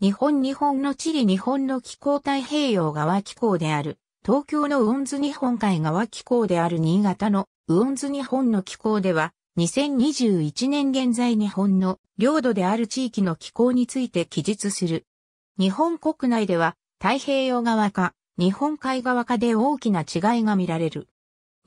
日本日本の地理日本の気候太平洋側気候である。東京のン津日本海側気候である新潟のン津日本の気候では、2021年現在日本の領土である地域の気候について記述する。日本国内では太平洋側か日本海側かで大きな違いが見られる。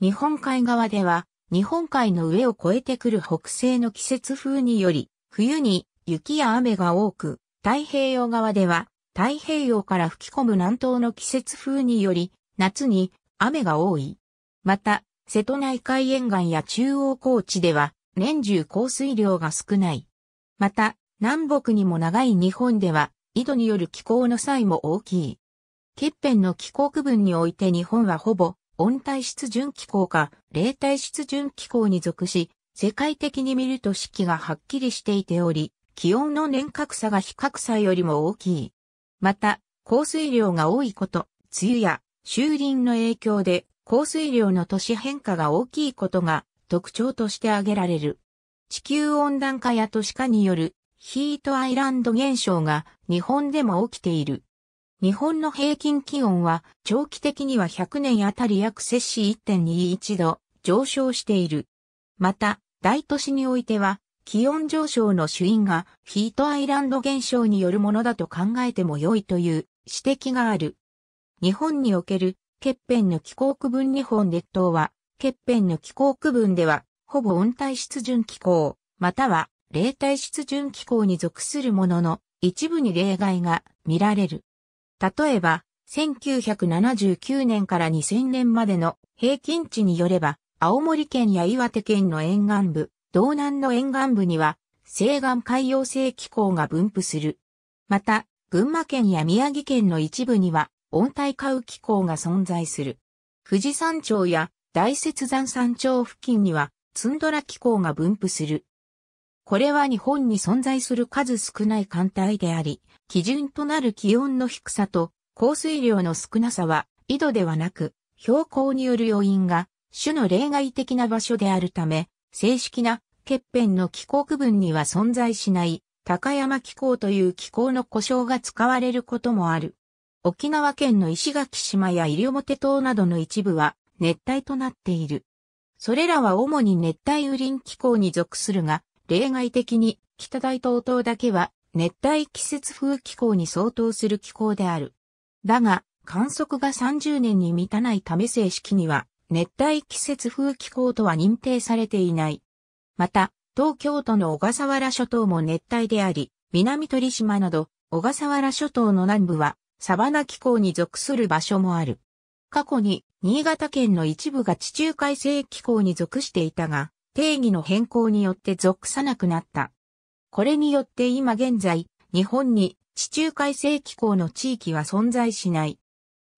日本海側では日本海の上を越えてくる北西の季節風により冬に雪や雨が多く太平洋側では、太平洋から吹き込む南東の季節風により、夏に雨が多い。また、瀬戸内海沿岸や中央高地では、年中降水量が少ない。また、南北にも長い日本では、緯度による気候の際も大きい。欠片の気候区分において日本はほぼ温帯湿潤気候か冷帯湿潤気候に属し、世界的に見ると四季がはっきりしていており、気温の年較差が比較差よりも大きい。また、降水量が多いこと、梅雨や修林の影響で降水量の年変化が大きいことが特徴として挙げられる。地球温暖化や都市化によるヒートアイランド現象が日本でも起きている。日本の平均気温は長期的には100年あたり約摂氏1.21度上昇している。また、大都市においては気温上昇の主因がヒートアイランド現象によるものだと考えても良いという指摘がある。日本における、欠片の気候区分日本列島は、欠片の気候区分では、ほぼ温帯湿潤気候、または冷帯湿潤気候に属するものの、一部に例外が見られる。例えば、1979年から2000年までの平均値によれば、青森県や岩手県の沿岸部、道南の沿岸部には、西岸海洋性気候が分布する。また、群馬県や宮城県の一部には、温帯化雨気候が存在する。富士山頂や大雪山山頂付近には、ツンドラ気候が分布する。これは日本に存在する数少ない寒帯であり、基準となる気温の低さと降水量の少なさは、緯度ではなく、標高による要因が、種の例外的な場所であるため、正式な欠片の気候区分には存在しない高山気候という気候の故障が使われることもある。沖縄県の石垣島や西表島などの一部は熱帯となっている。それらは主に熱帯雨林気候に属するが、例外的に北大東島だけは熱帯季節風気候に相当する気候である。だが、観測が30年に満たないため正式には熱帯季節風気候とは認定されていない。また、東京都の小笠原諸島も熱帯であり、南鳥島など小笠原諸島の南部はサバナ気候に属する場所もある。過去に新潟県の一部が地中海性気候に属していたが、定義の変更によって属さなくなった。これによって今現在、日本に地中海性気候の地域は存在しない。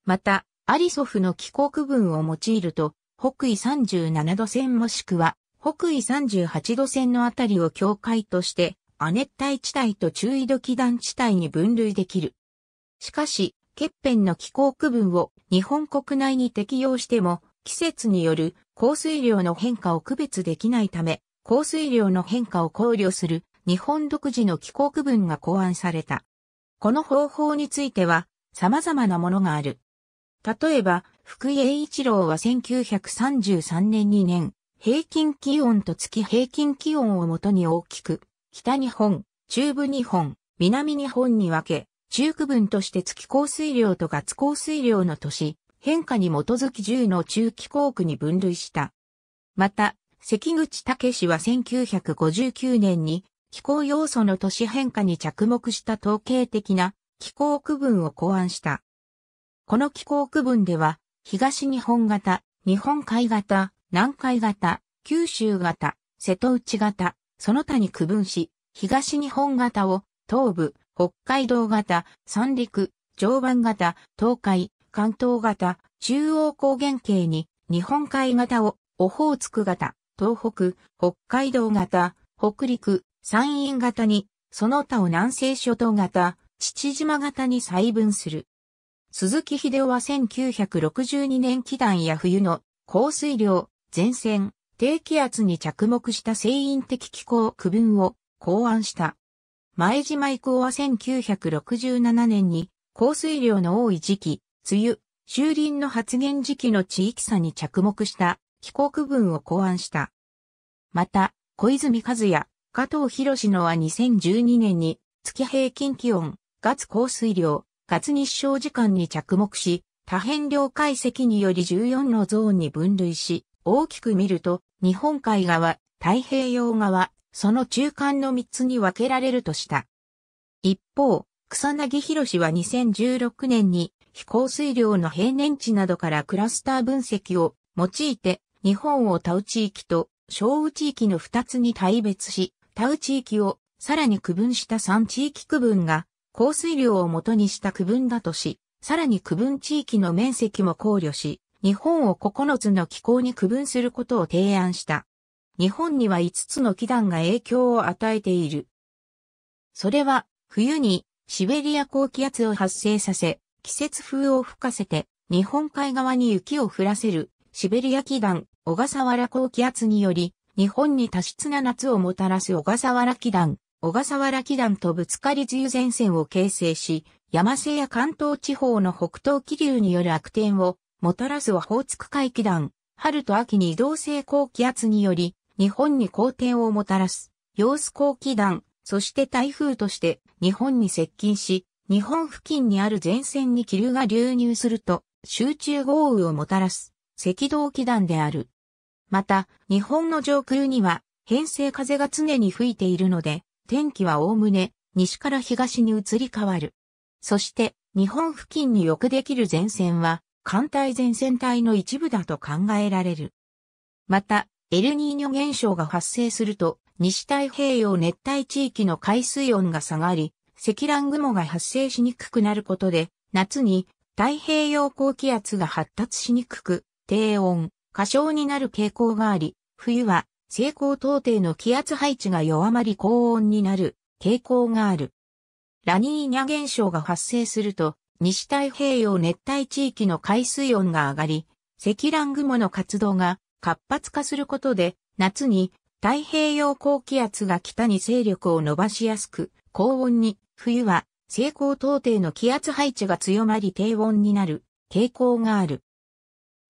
また、アリソフの帰国文を用いると、北緯37度線もしくは、北緯38度線のあたりを境界として、亜熱帯地帯と中緯度気団地帯に分類できる。しかし、欠片の気候区分を日本国内に適用しても、季節による降水量の変化を区別できないため、降水量の変化を考慮する日本独自の気候区分が考案された。この方法については、様々なものがある。例えば、福井栄一郎は1933年2年、平均気温と月平均気温をもとに大きく、北日本、中部日本、南日本に分け、中区分として月降水量と月降水量の都市、変化に基づき10の中気候区に分類した。また、関口武氏は1959年に気候要素の都市変化に着目した統計的な気候区分を考案した。この気候区分では、東日本型、日本海型、南海型、九州型、瀬戸内型、その他に区分し、東日本型を東部、北海道型、三陸、常磐型、東海、関東型、中央高原系に、日本海型をオホーツク型、東北、北海道型、北陸、山陰型に、その他を南西諸島型、父島型に細分する。鈴木秀夫は1962年期段や冬の降水量、前線、低気圧に着目した生因的気候区分を考案した。前島以降は1967年に降水量の多い時期、梅雨、秋林の発現時期の地域差に着目した気候区分を考案した。また、小泉和也、加藤博のは2012年に月平均気温、月降水量、月日照時間に着目し、多変量解析により14のゾーンに分類し、大きく見ると、日本海側、太平洋側、その中間の3つに分けられるとした。一方、草薙博は2016年に飛行水量の平年値などからクラスター分析を用いて日本をタウ地域と小雨地域の2つに大別し、タウ地域をさらに区分した3地域区分が降水量をもとにした区分だとし、さらに区分地域の面積も考慮し、日本を9つの気候に区分することを提案した。日本には5つの気団が影響を与えている。それは、冬にシベリア高気圧を発生させ、季節風を吹かせて、日本海側に雪を降らせる、シベリア気団、小笠原高気圧により、日本に多湿な夏をもたらす小笠原気団、小笠原気団とぶつかり梅雨前線を形成し、山瀬や関東地方の北東気流による悪天をもたらすオホーツク海気団、春と秋に移動性高気圧により、日本に好天をもたらす、陽子高気団、そして台風として日本に接近し、日本付近にある前線に気流が流入すると、集中豪雨をもたらす、赤道気団である。また、日本の上空には、偏西風が常に吹いているので、天気は概ね西から東に移り変わる。そして日本付近によくできる前線は寒帯前線帯の一部だと考えられる。また、エルニーニョ現象が発生すると、西太平洋熱帯地域の海水温が下がり、積乱雲が発生しにくくなることで、夏に太平洋高気圧が発達しにくく、低温、過小になる傾向があり、冬は西高東低の気圧配置が弱まり高温になる傾向がある。ラニーニャ現象が発生すると、西太平洋熱帯地域の海水温が上がり、積乱雲の活動が活発化することで、夏に太平洋高気圧が北に勢力を伸ばしやすく、高温に、冬は西高東低の気圧配置が強まり低温になる傾向がある。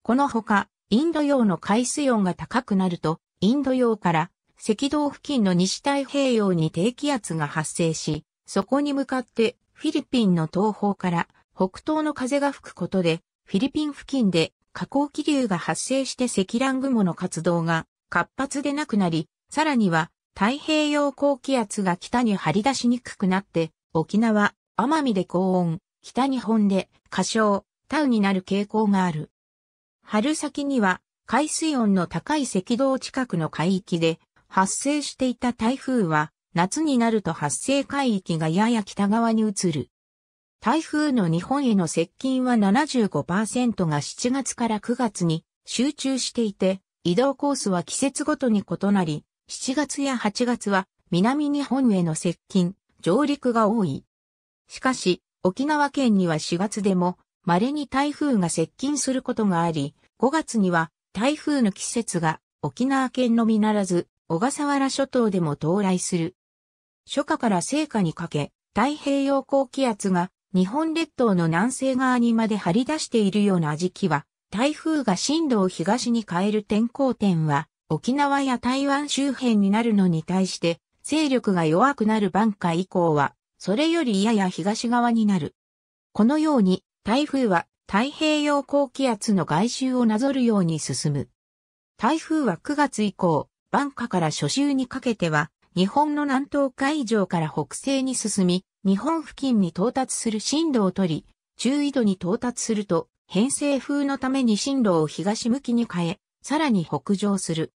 このほか、インド洋の海水温が高くなると、インド洋から赤道付近の西太平洋に低気圧が発生し、そこに向かってフィリピンの東方から北東の風が吹くことで、フィリピン付近で下降気流が発生して積乱雲の活動が活発でなくなり、さらには太平洋高気圧が北に張り出しにくくなって、沖縄、奄美で高温、北日本で過小、タウになる傾向がある。春先には海水温の高い赤道近くの海域で発生していた台風は、夏になると発生海域がやや北側に移る。台風の日本への接近は75%が7月から9月に集中していて、移動コースは季節ごとに異なり、7月や8月は南日本への接近、上陸が多い。しかし、沖縄県には4月でも稀に台風が接近することがあり、5月には台風の季節が沖縄県のみならず、小笠原諸島でも到来する。初夏から聖夏にかけ、太平洋高気圧が日本列島の南西側にまで張り出しているような時期は、台風が進路を東に変える天候点は、沖縄や台湾周辺になるのに対して、勢力が弱くなる晩夏以降は、それよりやや東側になる。このように、台風は太平洋高気圧の外周をなぞるように進む。台風は9月以降、晩下から初秋にかけては、日本の南東海上から北西に進み、日本付近に到達する進路をとり、中緯度に到達すると、偏西風のために進路を東向きに変え、さらに北上する。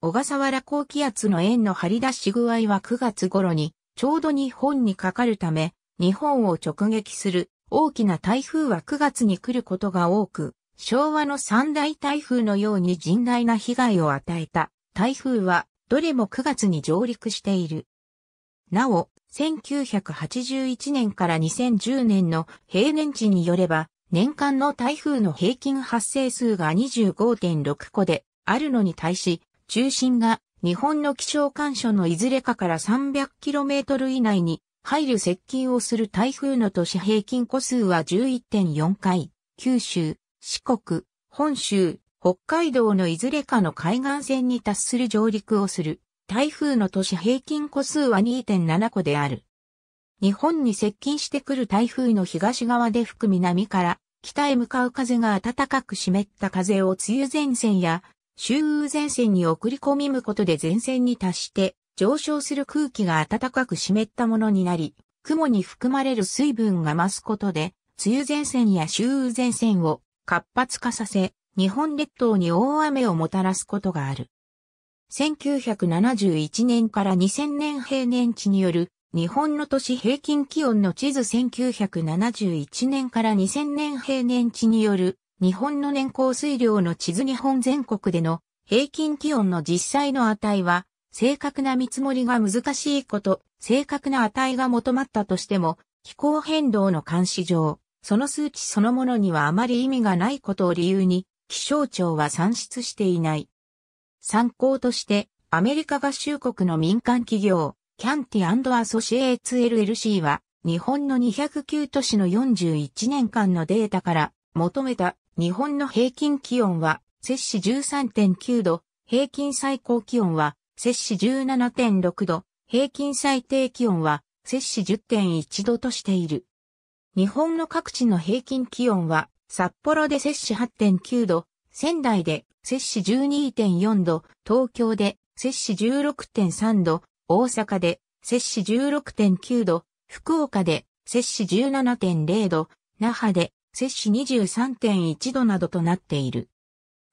小笠原高気圧の円の張り出し具合は9月頃に、ちょうど日本にかかるため、日本を直撃する大きな台風は9月に来ることが多く、昭和の三大台風のように甚大な被害を与えた台風はどれも9月に上陸している。なお、1981年から2010年の平年値によれば、年間の台風の平均発生数が25.6個であるのに対し、中心が日本の気象干渉のいずれかから 300km 以内に配慮接近をする台風の都市平均個数は11.4回、九州、四国、本州、北海道のいずれかの海岸線に達する上陸をする台風の都市平均個数は2.7個である。日本に接近してくる台風の東側で吹く南から北へ向かう風が暖かく湿った風を梅雨前線や周雨前線に送り込みむことで前線に達して上昇する空気が暖かく湿ったものになり、雲に含まれる水分が増すことで、梅雨前線や周雨前線を活発化させ、日本列島に大雨をもたらすことがある。1971年から2000年平年値による日本の都市平均気温の地図1971年から2000年平年値による日本の年降水量の地図日本全国での平均気温の実際の値は正確な見積もりが難しいこと、正確な値が求まったとしても、気候変動の監視上、その数値そのものにはあまり意味がないことを理由に、気象庁は算出していない。参考として、アメリカ合衆国の民間企業、キャンティアソシエーツ LLC は、日本の209都市の41年間のデータから求めた日本の平均気温は摂氏13.9度、平均最高気温は摂氏17.6度、平均最低気温は摂氏10.1度としている。日本の各地の平均気温は、札幌で摂氏8.9度、仙台で摂氏12.4度、東京で摂氏16.3度、大阪で摂氏16.9度、福岡で摂氏17.0度、那覇で摂氏23.1度などとなっている。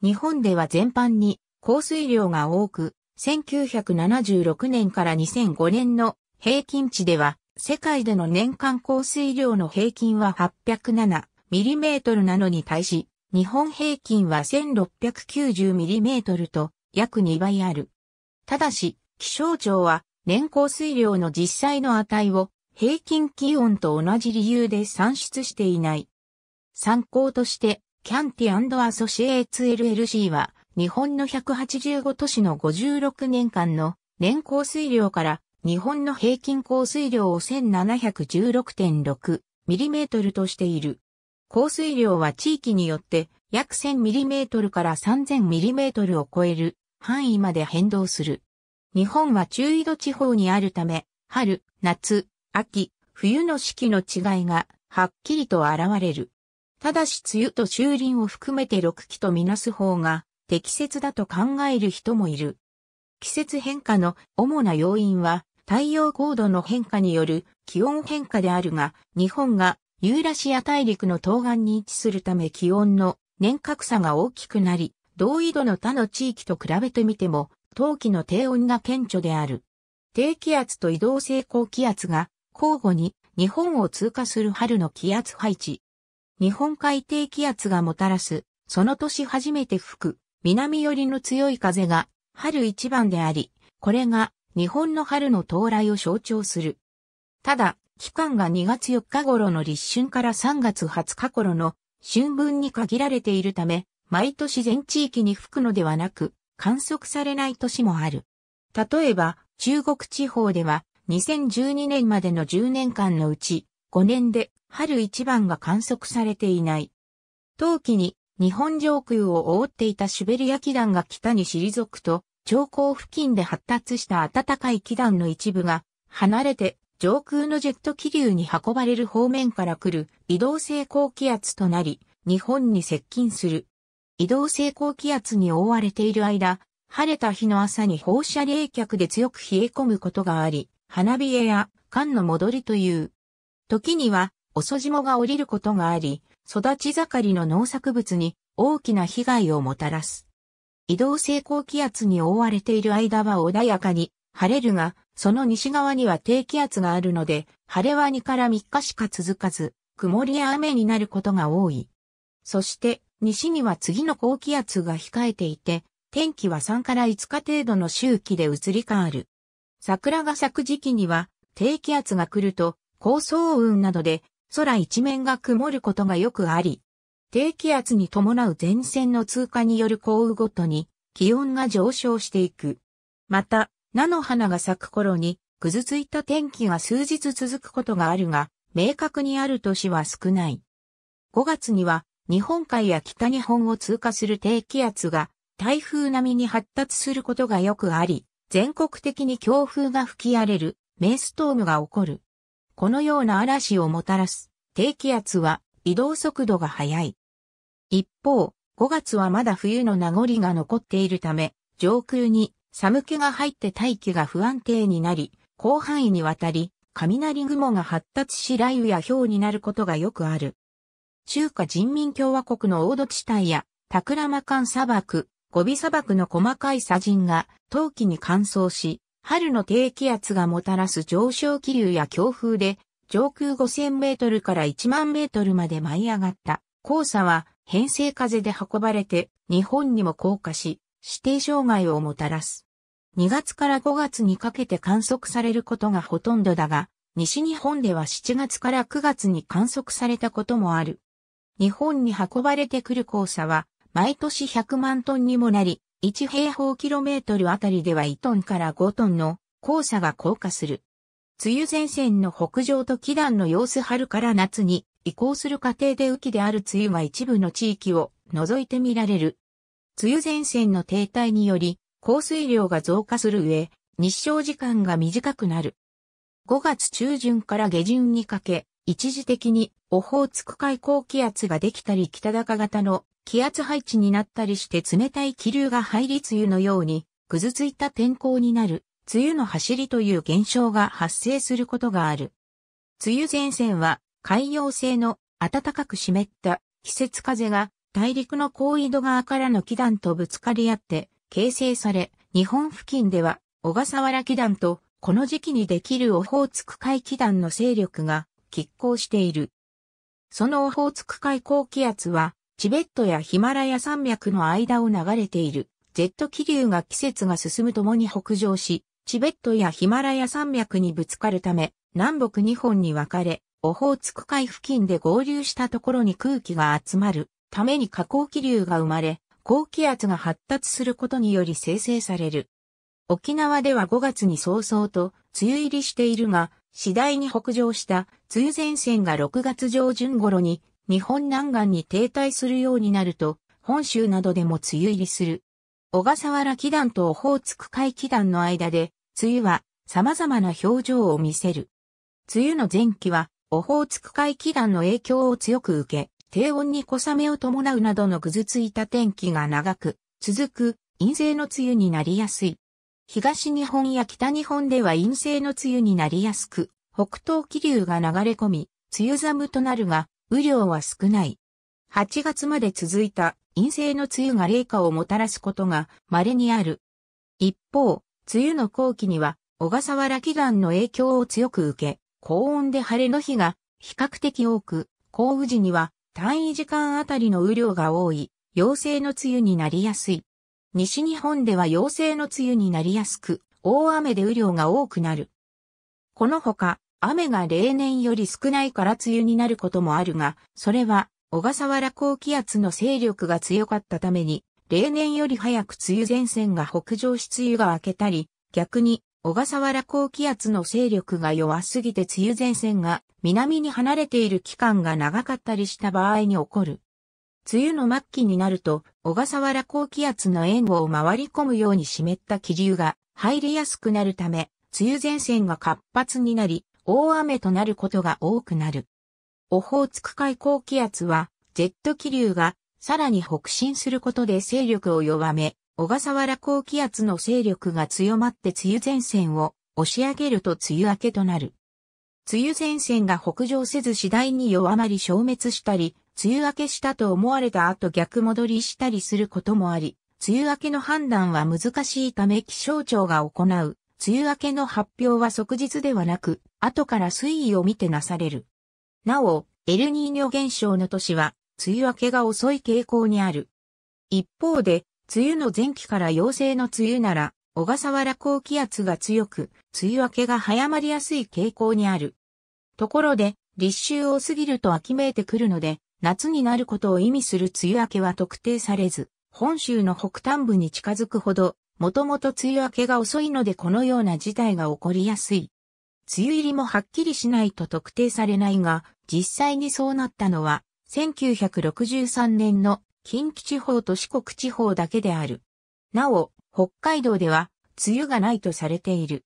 日本では全般に降水量が多く、1976年から2005年の平均値では、世界での年間降水量の平均は8 0 7トルなのに対し、日本平均は1 6 9 0トルと約2倍ある。ただし、気象庁は年降水量の実際の値を平均気温と同じ理由で算出していない。参考として、キャンティアソシエーツ LLC は、日本の185都市の56年間の年降水量から日本の平均降水量を1 7 1 6 6トルとしている。降水量は地域によって約1 0 0 0トルから3 0 0 0トルを超える範囲まで変動する。日本は中緯度地方にあるため、春、夏、秋、冬の四季の違いがはっきりと現れる。ただし梅雨と秋林を含めて6期とみなす方が適切だと考える人もいる。季節変化の主な要因は太陽高度の変化による気温変化であるが、日本がユーラシア大陸の東岸に位置するため気温の年較差が大きくなり、同緯度の他の地域と比べてみても、冬季の低温が顕著である。低気圧と移動性高気圧が交互に日本を通過する春の気圧配置。日本海低気圧がもたらす、その年初めて吹く南寄りの強い風が春一番であり、これが日本の春の到来を象徴する。ただ、期間が2月4日頃の立春から3月20日頃の春分に限られているため、毎年全地域に吹くのではなく、観測されない年もある。例えば、中国地方では、2012年までの10年間のうち、5年で春一番が観測されていない。冬季に日本上空を覆っていたシュベリア気団が北に退くと、長江付近で発達した暖かい気団の一部が離れて上空のジェット気流に運ばれる方面から来る移動性高気圧となり、日本に接近する。移動性高気圧に覆われている間、晴れた日の朝に放射冷却で強く冷え込むことがあり、花冷えや寒の戻りという。時には、遅霜が降りることがあり、育ち盛りの農作物に大きな被害をもたらす。移動性高気圧に覆われている間は穏やかに晴れるが、その西側には低気圧があるので、晴れは2から3日しか続かず、曇りや雨になることが多い。そして、西には次の高気圧が控えていて、天気は3から5日程度の周期で移り変わる。桜が咲く時期には、低気圧が来ると、高層雲などで空一面が曇ることがよくあり、低気圧に伴う前線の通過による降雨ごとに気温が上昇していく。また、菜の花が咲く頃にぐずついた天気が数日続くことがあるが、明確にある年は少ない。5月には日本海や北日本を通過する低気圧が台風並みに発達することがよくあり、全国的に強風が吹き荒れるメイストームが起こる。このような嵐をもたらす低気圧は移動速度が速い。一方、5月はまだ冬の名残が残っているため、上空に寒気が入って大気が不安定になり、広範囲にわたり、雷雲が発達し雷雨や氷になることがよくある。中華人民共和国の大土地帯や、タクラマカン砂漠、ゴビ砂漠の細かい砂塵が冬季に乾燥し、春の低気圧がもたらす上昇気流や強風で、上空5000メートルから1万メートルまで舞い上がった黄砂は偏西風で運ばれて日本にも降下し指定障害をもたらす。2月から5月にかけて観測されることがほとんどだが、西日本では7月から9月に観測されたこともある。日本に運ばれてくる黄砂は毎年100万トンにもなり、1平方キロメートルあたりでは1トンから5トンの黄砂が降下する。梅雨前線の北上と気団の様子春から夏に移行する過程で雨季である梅雨は一部の地域を除いて見られる。梅雨前線の停滞により降水量が増加する上、日照時間が短くなる。5月中旬から下旬にかけ、一時的にオホーツク海高気圧ができたり北高型の気圧配置になったりして冷たい気流が入り梅雨のようにぐずついた天候になる梅雨の走りという現象が発生することがある。梅雨前線は海洋性の暖かく湿った季節風が大陸の高緯度側からの気団とぶつかり合って形成され、日本付近では小笠原気団とこの時期にできるオホーツク海気団の勢力が拮抗している。そのオホーツク海高気圧は、チベットやヒマラヤ山脈の間を流れている、Z 気流が季節が進むともに北上し、チベットやヒマラヤ山脈にぶつかるため、南北日本に分かれ、オホーツク海付近で合流したところに空気が集まるために下降気流が生まれ、高気圧が発達することにより生成される。沖縄では5月に早々と梅雨入りしているが、次第に北上した梅雨前線が6月上旬頃に日本南岸に停滞するようになると、本州などでも梅雨入りする。小笠原気団とオホーツク海気団の間で、梅雨は様々な表情を見せる。梅雨の前期は、オホーツク海気団の影響を強く受け、低温に小雨を伴うなどのぐずついた天気が長く、続く、陰性の梅雨になりやすい。東日本や北日本では陰性の梅雨になりやすく、北東気流が流れ込み、梅雨寒となるが、雨量は少ない。8月まで続いた陰性の梅雨が冷夏をもたらすことが稀にある。一方、梅雨の後期には、小笠原祈願の影響を強く受け、高温で晴れの日が比較的多く、降雨時には単位時間あたりの雨量が多い、陽性の梅雨になりやすい。西日本では陽性の梅雨になりやすく、大雨で雨量が多くなる。このほか、雨が例年より少ないから梅雨になることもあるが、それは小笠原高気圧の勢力が強かったために、例年より早く梅雨前線が北上し梅雨が明けたり、逆に小笠原高気圧の勢力が弱すぎて梅雨前線が南に離れている期間が長かったりした場合に起こる。梅雨の末期になると、小笠原高気圧の援護を回り込むように湿った気流が入りやすくなるため、梅雨前線が活発になり、大雨となることが多くなる。オホーツク海高気圧は、ジェット気流がさらに北進することで勢力を弱め、小笠原高気圧の勢力が強まって梅雨前線を押し上げると梅雨明けとなる。梅雨前線が北上せず次第に弱まり消滅したり、梅雨明けしたと思われた後逆戻りしたりすることもあり、梅雨明けの判断は難しいため気象庁が行う。梅雨明けの発表は即日ではなく、後から推移を見てなされる。なお、エルニーニョ現象の年は、梅雨明けが遅い傾向にある。一方で、梅雨の前期から陽性の梅雨なら、小笠原高気圧が強く、梅雨明けが早まりやすい傾向にある。ところで、立秋を過ぎると秋めいてくるので、夏になることを意味する梅雨明けは特定されず、本州の北端部に近づくほど、もともと梅雨明けが遅いのでこのような事態が起こりやすい。梅雨入りもはっきりしないと特定されないが、実際にそうなったのは、1963年の近畿地方と四国地方だけである。なお、北海道では梅雨がないとされている。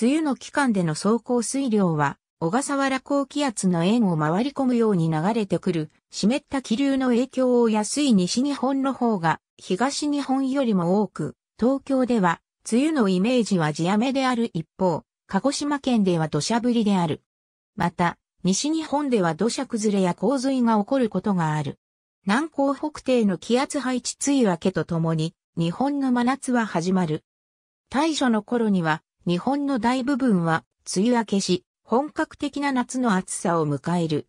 梅雨の期間での走行水量は小笠原高気圧の円を回り込むように流れてくる湿った気流の影響を安い西日本の方が東日本よりも多く、東京では梅雨のイメージは地雨である一方、鹿児島県では土砂降りである。また、西日本では土砂崩れや洪水が起こることがある。南高北低の気圧配置梅雨明けとともに、日本の真夏は始まる。大暑の頃には、日本の大部分は梅雨明けし、本格的な夏の暑さを迎える。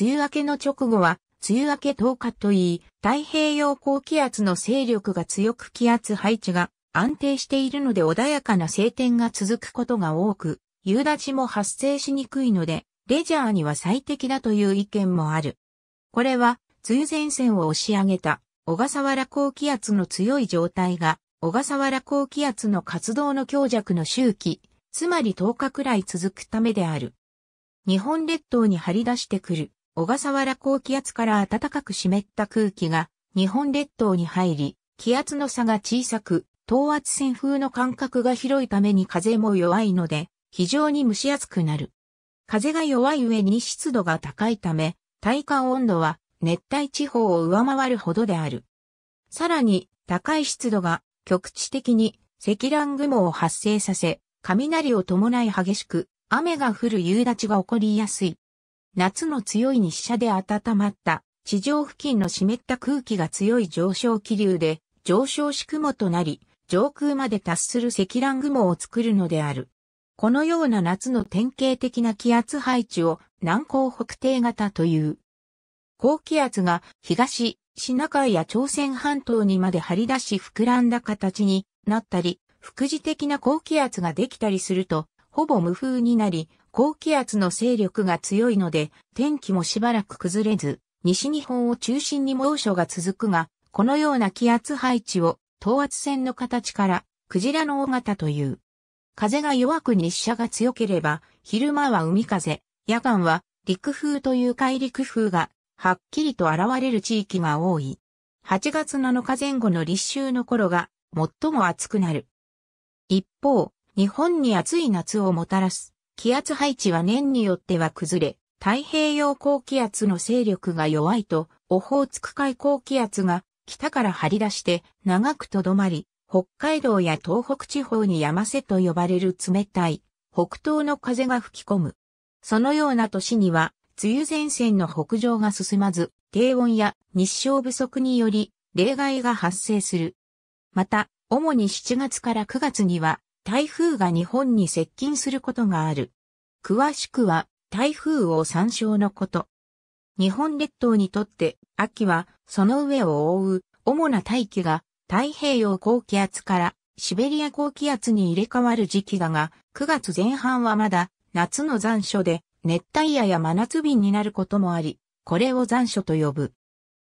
梅雨明けの直後は、梅雨明け10日といい、太平洋高気圧の勢力が強く気圧配置が安定しているので穏やかな晴天が続くことが多く、夕立ちも発生しにくいので、レジャーには最適だという意見もある。これは、梅雨前線を押し上げた小笠原高気圧の強い状態が、小笠原高気圧の活動の強弱の周期、つまり10日くらい続くためである。日本列島に張り出してくる小笠原高気圧から暖かく湿った空気が日本列島に入り、気圧の差が小さく、等圧線風の間隔が広いために風も弱いので、非常に蒸し暑くなる。風が弱い上に湿度が高いため、体感温度は熱帯地方を上回るほどである。さらに、高い湿度が局地的に積乱雲を発生させ、雷を伴い激しく、雨が降る夕立が起こりやすい。夏の強い日射で温まった地上付近の湿った空気が強い上昇気流で上昇し雲となり、上空まで達する積乱雲を作るのである。このような夏の典型的な気圧配置を南高北低型という。高気圧が東、シナ海や朝鮮半島にまで張り出し膨らんだ形になったり、副次的な高気圧ができたりすると、ほぼ無風になり、高気圧の勢力が強いので、天気もしばらく崩れず、西日本を中心に猛暑が続くが、このような気圧配置を、等圧線の形から、クジラの大型という。風が弱く日射が強ければ、昼間は海風、夜間は陸風という海陸風が、はっきりと現れる地域が多い。8月7日前後の立秋の頃が、最も暑くなる。一方、日本に暑い夏をもたらす気圧配置は年によっては崩れ、太平洋高気圧の勢力が弱いと、オホーツク海高気圧が北から張り出して長くとどまり、北海道や東北地方に山瀬と呼ばれる冷たい北東の風が吹き込む。そのような年には、梅雨前線の北上が進まず、低温や日照不足により、例外が発生する。また、主に7月から9月には台風が日本に接近することがある。詳しくは台風を参照のこと。日本列島にとって秋はその上を覆う主な大気が太平洋高気圧からシベリア高気圧に入れ替わる時期だが9月前半はまだ夏の残暑で熱帯夜や真夏日になることもあり、これを残暑と呼ぶ。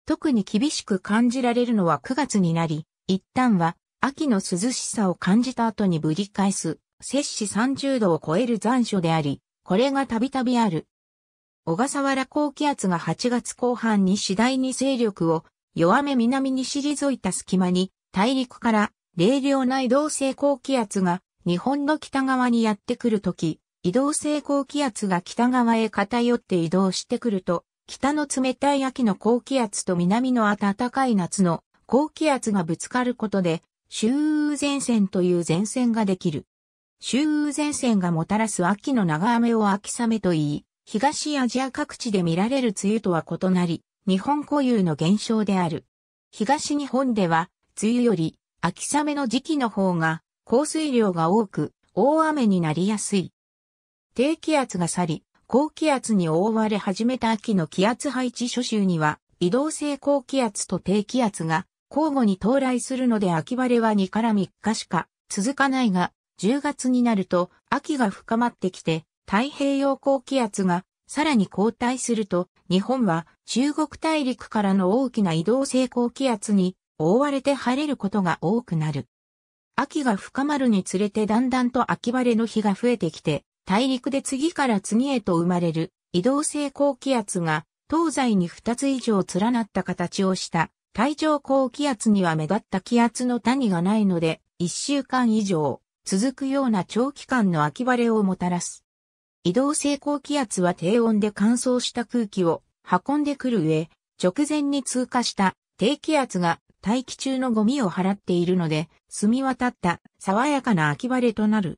特に厳しく感じられるのは9月になり、一旦は秋の涼しさを感じた後にぶり返す、摂氏30度を超える残暑であり、これがたびたびある。小笠原高気圧が8月後半に次第に勢力を弱め南に退いた隙間に、大陸から冷涼な移動性高気圧が日本の北側にやってくるとき、移動性高気圧が北側へ偏って移動してくると、北の冷たい秋の高気圧と南の暖かい夏の高気圧がぶつかることで周雨前線という前線ができる。周雨前線がもたらす秋の長雨を秋雨と言い、東アジア各地で見られる梅雨とは異なり、日本固有の現象である。東日本では、梅雨より秋雨の時期の方が降水量が多く、大雨になりやすい。低気圧が去り、高気圧に覆われ始めた秋の気圧配置初州には、移動性高気圧と低気圧が交互に到来するので秋晴れは2から3日しか続かないが、10月になると秋が深まってきて、太平洋高気圧がさらに後退すると、日本は中国大陸からの大きな移動性高気圧に覆われて晴れることが多くなる。秋が深まるにつれてだんだんと秋晴れの日が増えてきて、大陸で次から次へと生まれる移動性高気圧が東西に2つ以上連なった形をした体調高気圧には目立った気圧の谷がないので、1週間以上続くような長期間の秋晴れをもたらす。移動性高気圧は低温で乾燥した空気を運んでくる上、直前に通過した低気圧が大気中のゴミを払っているので、澄み渡った爽やかな秋晴れとなる。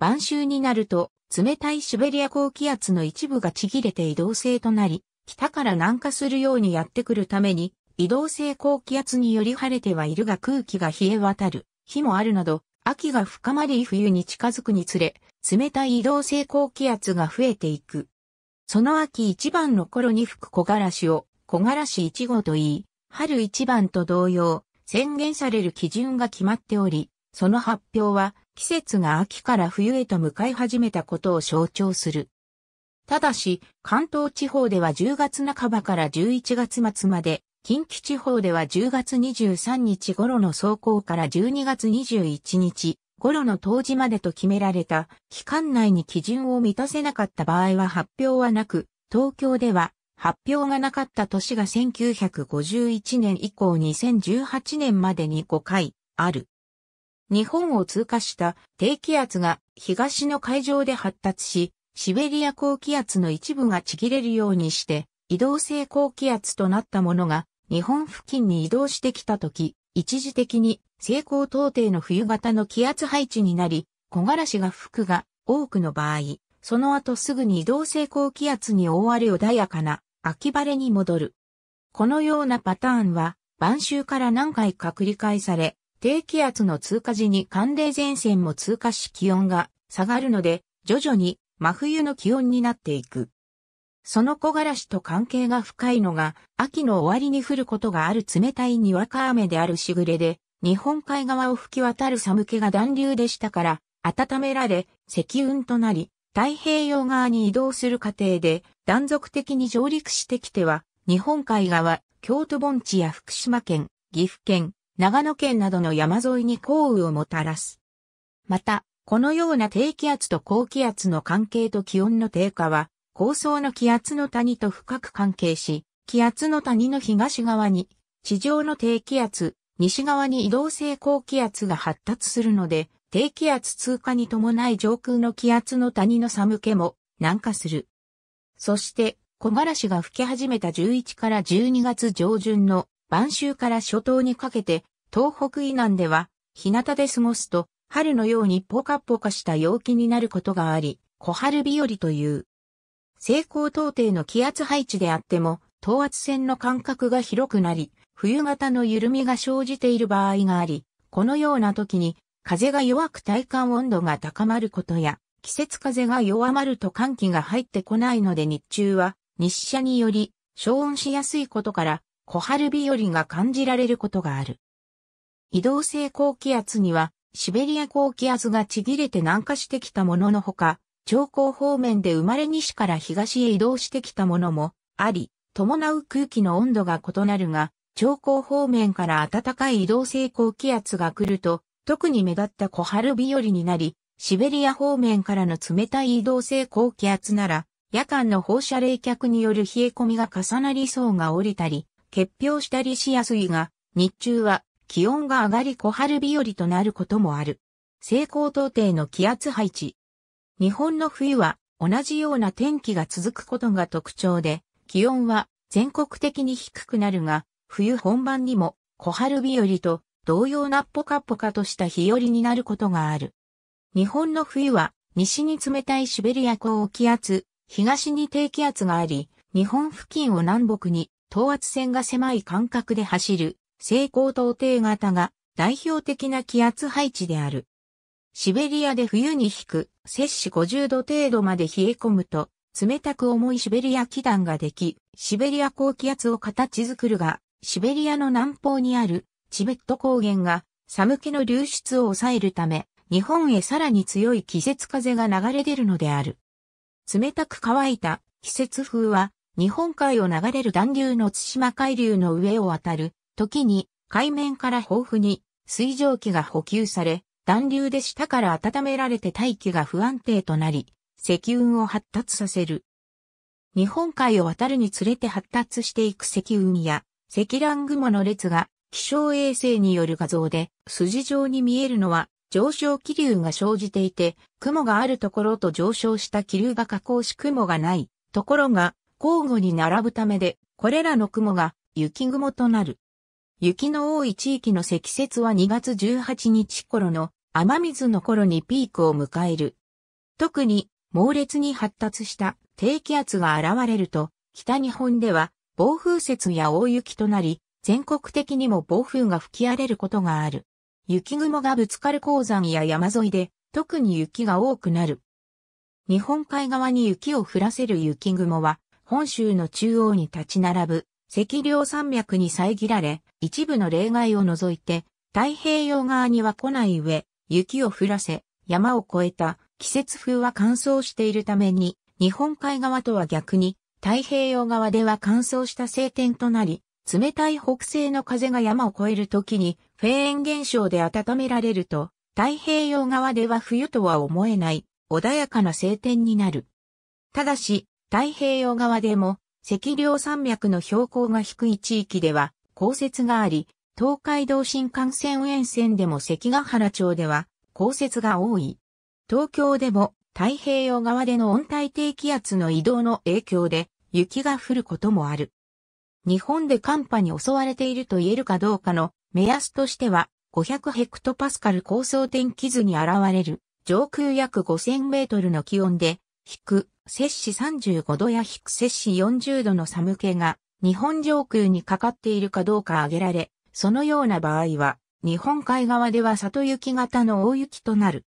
晩秋になると、冷たいシベリア高気圧の一部がちぎれて移動性となり、北から南下するようにやってくるために、移動性高気圧により晴れてはいるが空気が冷え渡る、日もあるなど、秋が深まり冬に近づくにつれ、冷たい移動性高気圧が増えていく。その秋一番の頃に吹く木枯らしを、木枯らし一号と言い、春一番と同様、宣言される基準が決まっており、その発表は季節が秋から冬へと向かい始めたことを象徴する。ただし、関東地方では10月半ばから11月末まで近畿地方では10月23日頃の走行から12月21日頃の当時までと決められた期間内に基準を満たせなかった場合は発表はなく、東京では発表がなかった年が1951年以降2018年までに5回ある。日本を通過した低気圧が東の海上で発達し、シベリア高気圧の一部がちぎれるようにして移動性高気圧となったものが日本付近に移動してきた時、一時的に西高東低の冬型の気圧配置になり、木枯らしが吹くが、多くの場合、その後すぐに移動性高気圧に覆われ穏やかな秋晴れに戻る。このようなパターンは、晩秋から何回か繰り返され、低気圧の通過時に寒冷前線も通過し気温が下がるので、徐々に真冬の気温になっていく。その木枯らしと関係が深いのが、秋の終わりに降ることがある冷たいにわか雨であるしぐれで、日本海側を吹き渡る寒気が暖流でしたから、温められ、積雲となり、太平洋側に移動する過程で、断続的に上陸してきては、日本海側、京都盆地や福島県、岐阜県、長野県などの山沿いに降雨をもたらす。また、このような低気圧と高気圧の関係と気温の低下は、高層の気圧の谷と深く関係し、気圧の谷の東側に、地上の低気圧、西側に移動性高気圧が発達するので、低気圧通過に伴い上空の気圧の谷の寒気も南下する。そして、木枯らしが吹き始めた11から12月上旬の晩秋から初冬にかけて、東北以南では、日向で過ごすと、春のようにポカポカした陽気になることがあり、小春日和という。西高東低の気圧配置であっても、等圧線の間隔が広くなり、冬型の緩みが生じている場合があり、このような時に、風が弱く体感温度が高まることや、季節風が弱まると寒気が入ってこないので日中は、日射により、消音しやすいことから、小春日和が感じられることがある。移動性高気圧には、シベリア高気圧がちぎれて南下してきたもののほか、長江方面で生まれ西から東へ移動してきたものもあり、伴う空気の温度が異なるが、長江方面から暖かい移動性高気圧が来ると、特に目立った小春日和になり、シベリア方面からの冷たい移動性高気圧なら、夜間の放射冷却による冷え込みが重なり層が降りたり、結氷したりしやすいが、日中は気温が上がり小春日和となることもある。西高東低の気圧配置、日本の冬は同じような天気が続くことが特徴で、気温は全国的に低くなるが、冬本番にも小春日和と同様なポカポカとした日和になることがある。日本の冬は西に冷たいシベリア高気圧、東に低気圧があり、日本付近を南北に等圧線が狭い間隔で走る西高東低型が代表的な気圧配置である。シベリアで冬に引く、摂氏50度程度まで冷え込むと、冷たく重いシベリア気団ができ、シベリア高気圧を形作るが、シベリアの南方にあるチベット高原が寒気の流出を抑えるため、日本へさらに強い季節風が流れ出るのである。冷たく乾いた季節風は、日本海を流れる暖流の対馬海流の上を渡る、時に海面から豊富に水蒸気が補給され、暖流で下から温められて大気が不安定となり、積雲を発達させる。日本海を渡るにつれて発達していく積雲や積乱雲の列が気象衛星による画像で筋状に見えるのは上昇気流が生じていて雲があるところと上昇した気流が下降し雲がないところが交互に並ぶためでこれらの雲が雪雲となる。雪の多い地域の積雪は2月18日頃の雨水の頃にピークを迎える。特に猛烈に発達した低気圧が現れると、北日本では暴風雪や大雪となり、全国的にも暴風が吹き荒れることがある。雪雲がぶつかる鉱山や山沿いで、特に雪が多くなる。日本海側に雪を降らせる雪雲は、本州の中央に立ち並ぶ赤稜山脈に遮られ、一部の例外を除いて、太平洋側には来ない上、雪を降らせ、山を越えた季節風は乾燥しているために、日本海側とは逆に、太平洋側では乾燥した晴天となり、冷たい北西の風が山を越える時に、フェーン現象で温められると、太平洋側では冬とは思えない、穏やかな晴天になる。ただし、太平洋側でも赤稜山脈の標高が低い地域では、降雪があり、東海道新幹線沿線でも関ヶ原町では降雪が多い。東京でも太平洋側での温帯低気圧の移動の影響で雪が降ることもある。日本で寒波に襲われていると言えるかどうかの目安としては500ヘクトパスカル高層天気図に現れる上空約5000メートルの気温で、低摂氏35度や低摂氏40度の寒気が日本上空にかかっているかどうか挙げられ、そのような場合は、日本海側では里雪型の大雪となる。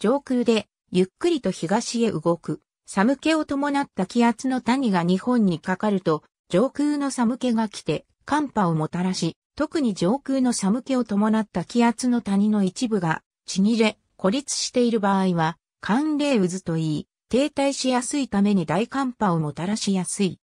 上空でゆっくりと東へ動く寒気を伴った気圧の谷が日本にかかると上空の寒気が来て寒波をもたらし、特に上空の寒気を伴った気圧の谷の一部が、ちぎれ、孤立している場合は、寒冷渦といい、停滞しやすいために大寒波をもたらしやすい。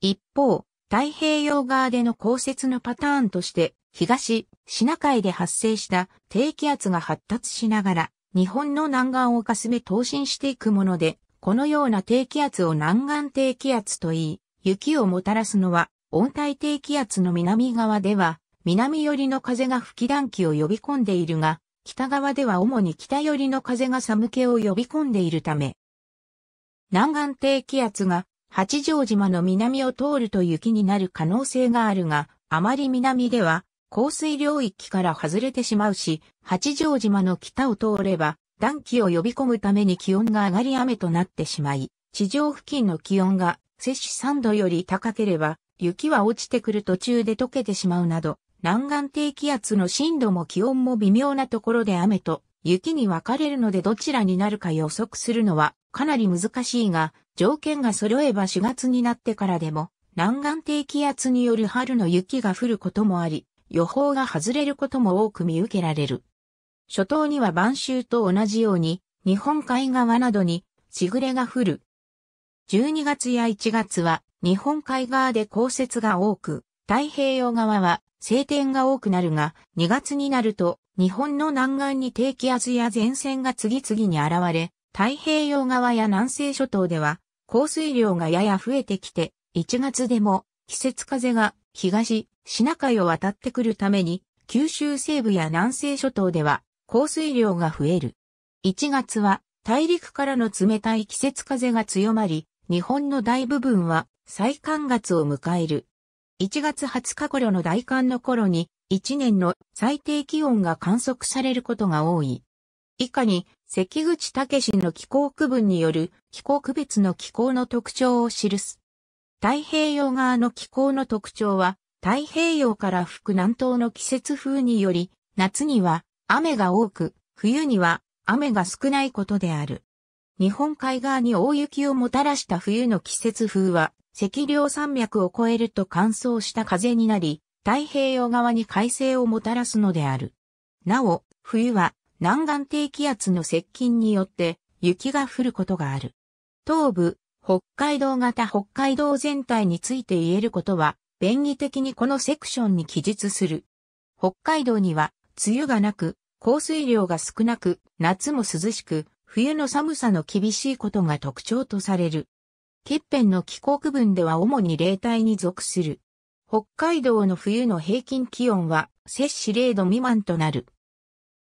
一方、太平洋側での降雪のパターンとして、東、シナ海で発生した低気圧が発達しながら、日本の南岸をかすめ投進していくもので、このような低気圧を南岸低気圧と言い、雪をもたらすのは、温帯低気圧の南側では、南寄りの風が吹き暖気を呼び込んでいるが、北側では主に北寄りの風が寒気を呼び込んでいるため、南岸低気圧が八丈島の南を通ると雪になる可能性があるが、あまり南では降水領域から外れてしまうし、八丈島の北を通れば暖気を呼び込むために気温が上がり雨となってしまい、地上付近の気温が摂氏3度より高ければ、雪は落ちてくる途中で溶けてしまうなど、南岸低気圧の深度も気温も微妙なところで雨と雪に分かれるのでどちらになるか予測するのはかなり難しいが、条件が揃えば4月になってからでも、南岸低気圧による春の雪が降ることもあり、予報が外れることも多く見受けられる。初冬には晩秋と同じように、日本海側などに、しぐれが降る。12月や1月は、日本海側で降雪が多く、太平洋側は晴天が多くなるが、2月になると日本の南岸に低気圧や前線が次々に現れ、太平洋側や南西諸島では、降水量がやや増えてきて、1月でも季節風が東、シナ海を渡ってくるために、九州西部や南西諸島では降水量が増える。1月は大陸からの冷たい季節風が強まり、日本の大部分は最寒月を迎える。1月20日頃の大寒の頃に1年の最低気温が観測されることが多い。以下に、関口武の気候区分による気候区別の気候の特徴を記す。太平洋側の気候の特徴は、太平洋から吹く南東の季節風により、夏には雨が多く、冬には雨が少ないことである。日本海側に大雪をもたらした冬の季節風は、赤涼山脈を越えると乾燥した風になり、太平洋側に快晴をもたらすのである。なお、冬は南岸低気圧の接近によって雪が降ることがある。東部、北海道型北海道全体について言えることは、便宜的にこのセクションに記述する。北海道には、梅雨がなく、降水量が少なく、夏も涼しく、冬の寒さの厳しいことが特徴とされる。欠片の気候区分では主に冷帯に属する。北海道の冬の平均気温は摂氏0度未満となる。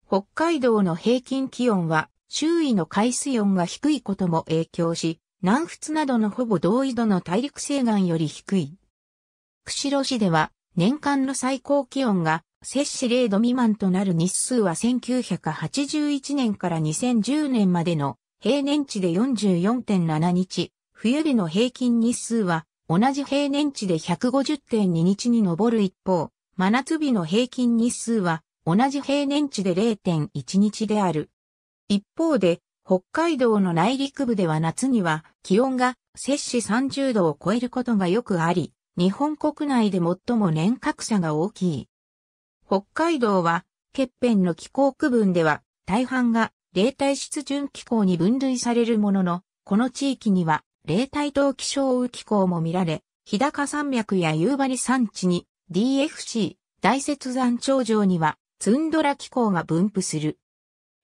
北海道の平均気温は周囲の海水温が低いことも影響し、南仏などのほぼ同緯度の大陸西岸より低い。釧路市では年間の最高気温が摂氏0度未満となる日数は1981年から2010年までの平年値で44.7日、冬日の平均日数は同じ平年値で150.2日に上る一方、真夏日の平均日数は同じ平年値で0.1日である。一方で、北海道の内陸部では夏には気温が摂氏30度を超えることがよくあり、日本国内で最も年格差が大きい。北海道は、欠片の気候区分では、大半が冷帯湿潤気候に分類されるものの、この地域には冷帯等気象雨気候も見られ、日高山脈や夕張山地に DFC、大雪山頂上にはツンドラ気候が分布する。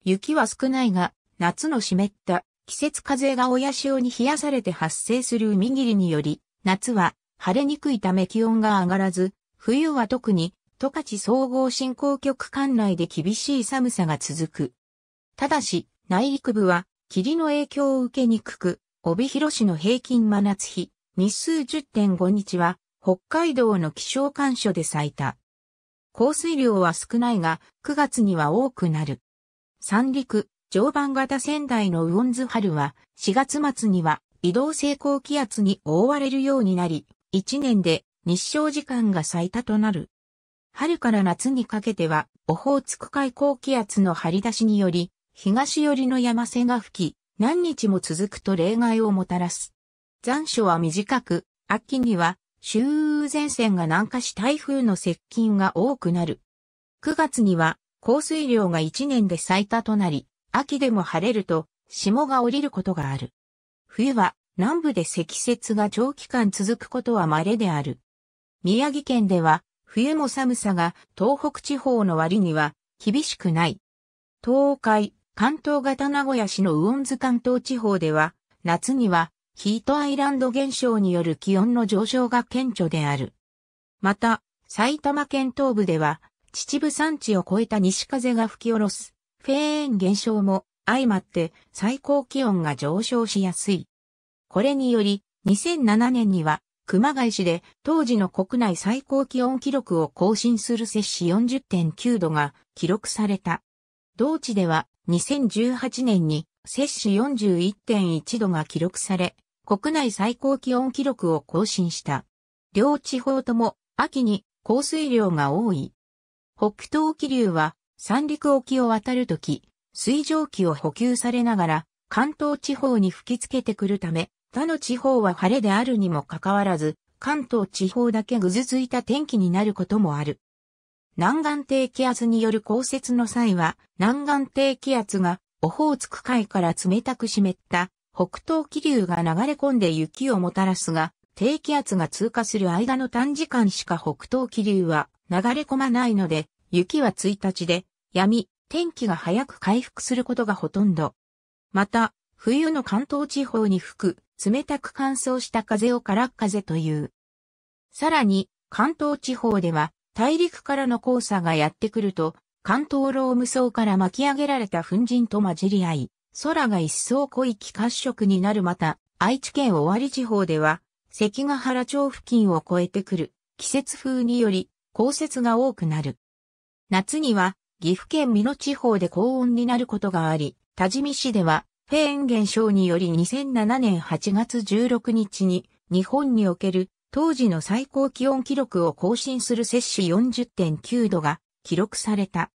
雪は少ないが、夏の湿った季節風が親潮に冷やされて発生する海霧により、夏は晴れにくいため気温が上がらず、冬は特に十勝総合振興局管内で厳しい寒さが続く。ただし、内陸部は霧の影響を受けにくく、帯広市の平均真夏日、日数10.5日は、北海道の気象干渉で最多。降水量は少ないが、9月には多くなる。三陸、常磐型仙台のンズ。春は、4月末には移動性高気圧に覆われるようになり、1年で日照時間が最多となる。春から夏にかけては、オホーツク海高気圧の張り出しにより、東寄りの山瀬が吹き、何日も続くと例外をもたらす。残暑は短く、秋には周雨前線が南下し台風の接近が多くなる。9月には降水量が1年で最多となり、秋でも晴れると霜が降りることがある。冬は南部で積雪が長期間続くことは稀である。宮城県では冬も寒さが東北地方の割には厳しくない。東海、関東型名古屋市のンズ関東地方では、夏にはヒートアイランド現象による気温の上昇が顕著である。また、埼玉県東部では、秩父山地を超えた西風が吹き下ろす、フェーン現象も相まって最高気温が上昇しやすい。これにより、2007年には、熊谷市で当時の国内最高気温記録を更新する摂氏40.9度が記録された。同地では2018年に摂氏41.1度が記録され、国内最高気温記録を更新した。両地方とも秋に降水量が多い。北東気流は三陸沖を渡るとき、水蒸気を補給されながら関東地方に吹きつけてくるため、他の地方は晴れであるにもかかわらず、関東地方だけぐずついた天気になることもある。南岸低気圧による降雪の際は、南岸低気圧がオホーツク海から冷たく湿った北東気流が流れ込んで雪をもたらすが、低気圧が通過する間の短時間しか北東気流は流れ込まないので、雪は1日で、闇、天気が早く回復することがほとんど。また、冬の関東地方に吹く、冷たく乾燥した風をからっ風という。さらに、関東地方では、大陸からの交差がやってくると、関東ローム層から巻き上げられた粉塵と混じり合い、空が一層濃い気褐色になるまた、愛知県尾張地方では、関ヶ原町付近を越えてくる季節風により降雪が多くなる。夏には岐阜県美濃地方で高温になることがあり、多治見市ではフェーン現象により2007年8月16日に日本における当時の最高気温記録を更新する摂氏40.9度が記録された。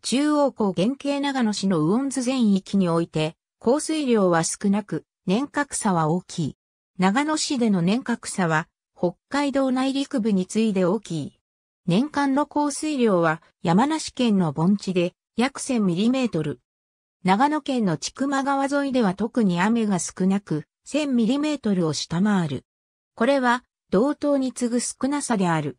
中央港原型長野市の温図全域において、降水量は少なく、年較差は大きい。長野市での年較差は、北海道内陸部に次いで大きい。年間の降水量は山梨県の盆地で約1 0 0 0トル。長野県の千曲川沿いでは特に雨が少なく1 0 0 0トルを下回る。これは同等に次ぐ少なさである。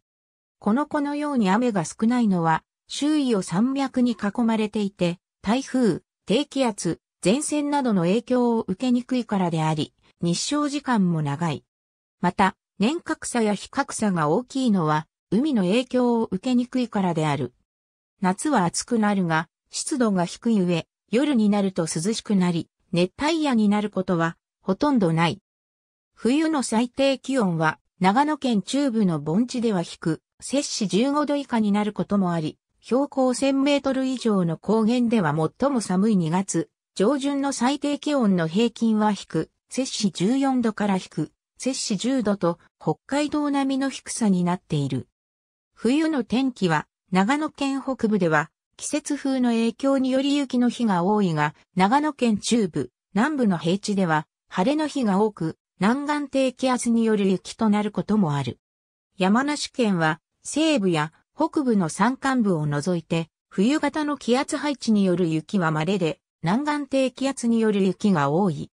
この子のように雨が少ないのは、周囲を山脈に囲まれていて、台風、低気圧、前線などの影響を受けにくいからであり、日照時間も長い。また、年格差や比較差が大きいのは、海の影響を受けにくいからである。夏は暑くなるが、湿度が低い上、夜になると涼しくなり、熱帯夜になることは、ほとんどない。冬の最低気温は長野県中部の盆地では低く、摂氏15度以下になることもあり、標高1000メートル以上の高原では最も寒い2月、上旬の最低気温の平均は低く、摂氏14度から低く、摂氏10度と北海道並みの低さになっている。冬の天気は、長野県北部では、季節風の影響により雪の日が多いが、長野県中部、南部の平地では、晴れの日が多く、南岸低気圧による雪となることもある。山梨県は西部や北部の山間部を除いて冬型の気圧配置による雪は稀で南岸低気圧による雪が多い。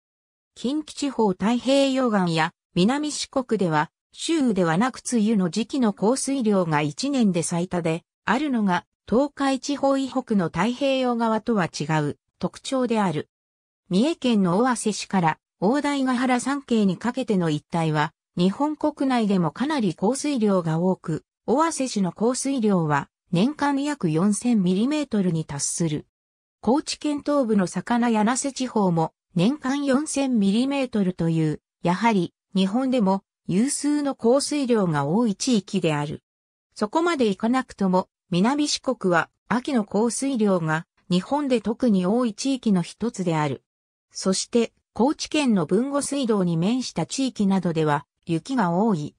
近畿地方太平洋岸や南四国では週雨ではなく梅雨の時期の降水量が1年で最多であるのが東海地方以北の太平洋側とは違う特徴である。三重県の尾鷲市から大台ヶ原山系にかけての一帯は、日本国内でもかなり降水量が多く、尾鷲市の降水量は年間約4 0 0 0トルに達する。高知県東部の魚柳瀬地方も年間4 0 0 0トルという、やはり日本でも有数の降水量が多い地域である。そこまで行かなくとも、南四国は秋の降水量が日本で特に多い地域の一つである。そして高知県の文後水道に面した地域などでは雪が多い。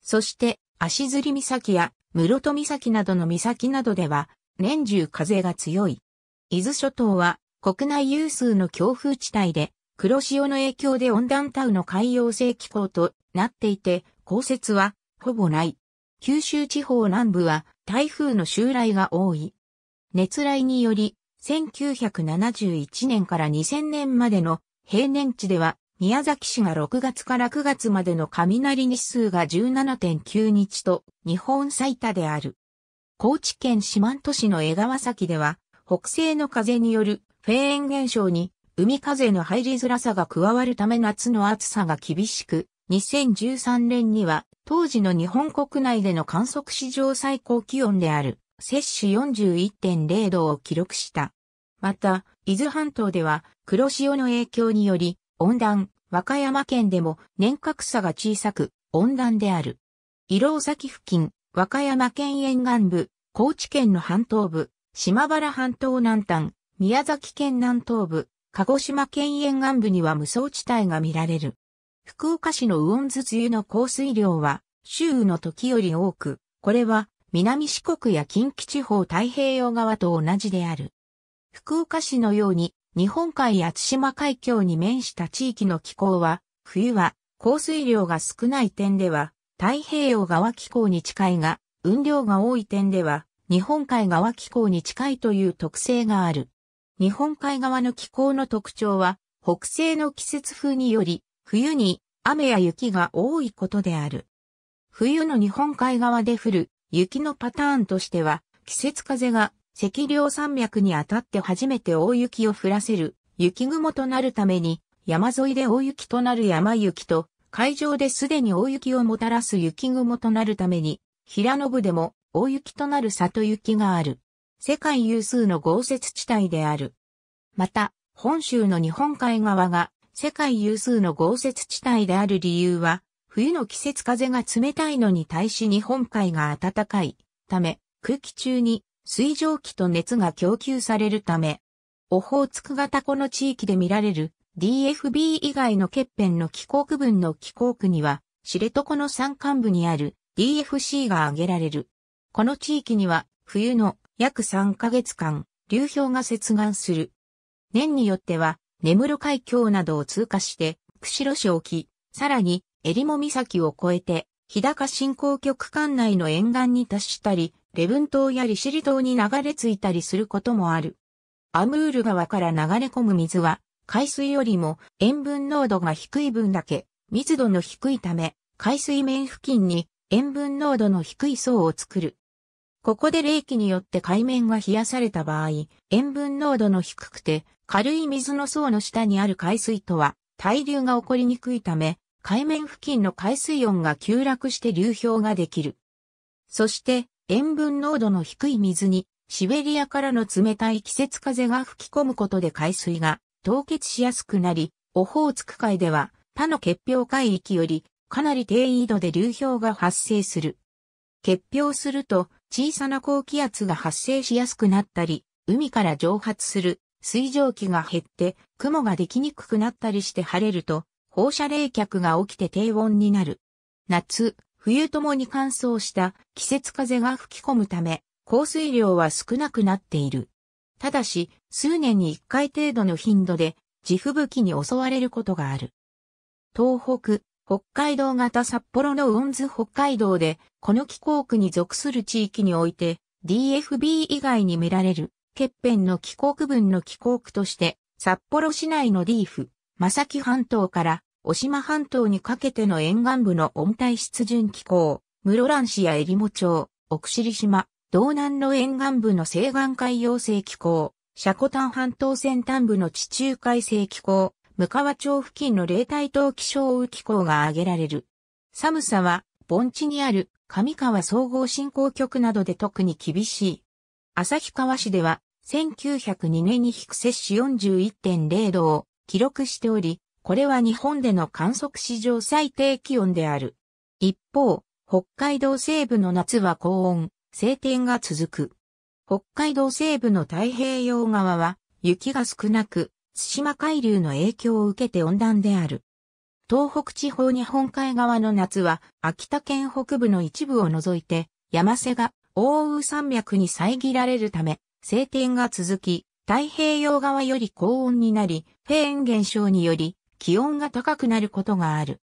そして、足摺岬や室戸岬などの岬などでは年中風が強い。伊豆諸島は国内有数の強風地帯で、黒潮の影響で温暖タウの海洋性気候となっていて、降雪はほぼない。九州地方南部は台風の襲来が多い。熱来により、1971年から2000年までの平年値では宮崎市が6月から9月までの雷日数が17.9日と日本最多である。高知県四万十市の江川崎では北西の風によるフェーン現象に海風の入りづらさが加わるため夏の暑さが厳しく、2013年には当時の日本国内での観測史上最高気温である摂氏41.0度を記録した。また、伊豆半島では黒潮の影響により温暖、和歌山県でも年較差が小さく温暖である。伊老崎付近、和歌山県沿岸部、高知県の半島部、島原半島南端、宮崎県南東部、鹿児島県沿岸部には無双地帯が見られる。福岡市の右温津梅雨の降水量は、周の時より多く、これは南四国や近畿地方太平洋側と同じである。福岡市のように日本海八島海峡に面した地域の気候は、冬は降水量が少ない点では、太平洋側気候に近いが、雲量が多い点では、日本海側気候に近いという特性がある。日本海側の気候の特徴は、北西の季節風により、冬に雨や雪が多いことである。冬の日本海側で降る雪のパターンとしては、季節風が赤稜山脈にあたって初めて大雪を降らせる雪雲となるために、山沿いで大雪となる山雪と、海上ですでに大雪をもたらす雪雲となるために、平野部でも大雪となる里雪がある。世界有数の豪雪地帯である。また、本州の日本海側が世界有数の豪雪地帯である理由は、冬の季節風が冷たいのに対し日本海が暖かいため、空気中に水蒸気と熱が供給されるため、オホーツク型この地域で見られる DFB 以外の欠片の気候区分の気候区には、知床の山間部にある DFC が挙げられる。この地域には冬の約3ヶ月間流氷が接岸する。年によっては根室海峡などを通過して釧路市沖、さらに襟裳岬を越えて日高振興局管内の沿岸に達したり、レブン島やリシリ島に流れ着いたりすることもある。アムール川から流れ込む水は、海水よりも塩分濃度が低い分だけ、密度の低いため、海水面付近に塩分濃度の低い層を作る。ここで冷気によって海面が冷やされた場合、塩分濃度の低くて軽い水の層の下にある海水とは、対流が起こりにくいため、海面付近の海水温が急落して流氷ができる。そして、塩分濃度の低い水にシベリアからの冷たい季節風が吹き込むことで海水が凍結しやすくなり、オホーツク海では他の結氷海域よりかなり低緯度で流氷が発生する。結氷すると小さな高気圧が発生しやすくなったり、海から蒸発する水蒸気が減って雲ができにくくなったりして晴れると放射冷却が起きて低温になる。夏、冬ともに乾燥した季節風が吹き込むため、降水量は少なくなっている。ただし、数年に一回程度の頻度で、地吹雪に襲われることがある。東北、北海道型札幌の雲津北海道で、この気候区に属する地域において、DFB 以外に見られる、欠片の気候区分の気候区として、札幌市内のリーフ、正木半島から渡島半島にかけての沿岸部の温帯湿潤気候、室蘭市や襟裳町、奥尻島、道南の沿岸部の西岸海洋性気候、シャコタン半島先端部の地中海性気候、向川町付近の冷帯島気象雨気候が挙げられる。寒さは、盆地にある上川総合振興局などで特に厳しい。旭川市では、1902年に低摂氏41.0度を記録しており、これは日本での観測史上最低気温である。一方、北海道西部の夏は高温、晴天が続く。北海道西部の太平洋側は雪が少なく、津島海流の影響を受けて温暖である。東北地方日本海側の夏は秋田県北部の一部を除いて山瀬が大雨山脈に遮られるため晴天が続き太平洋側より高温になりフェーン現象により気温が高くなることがある。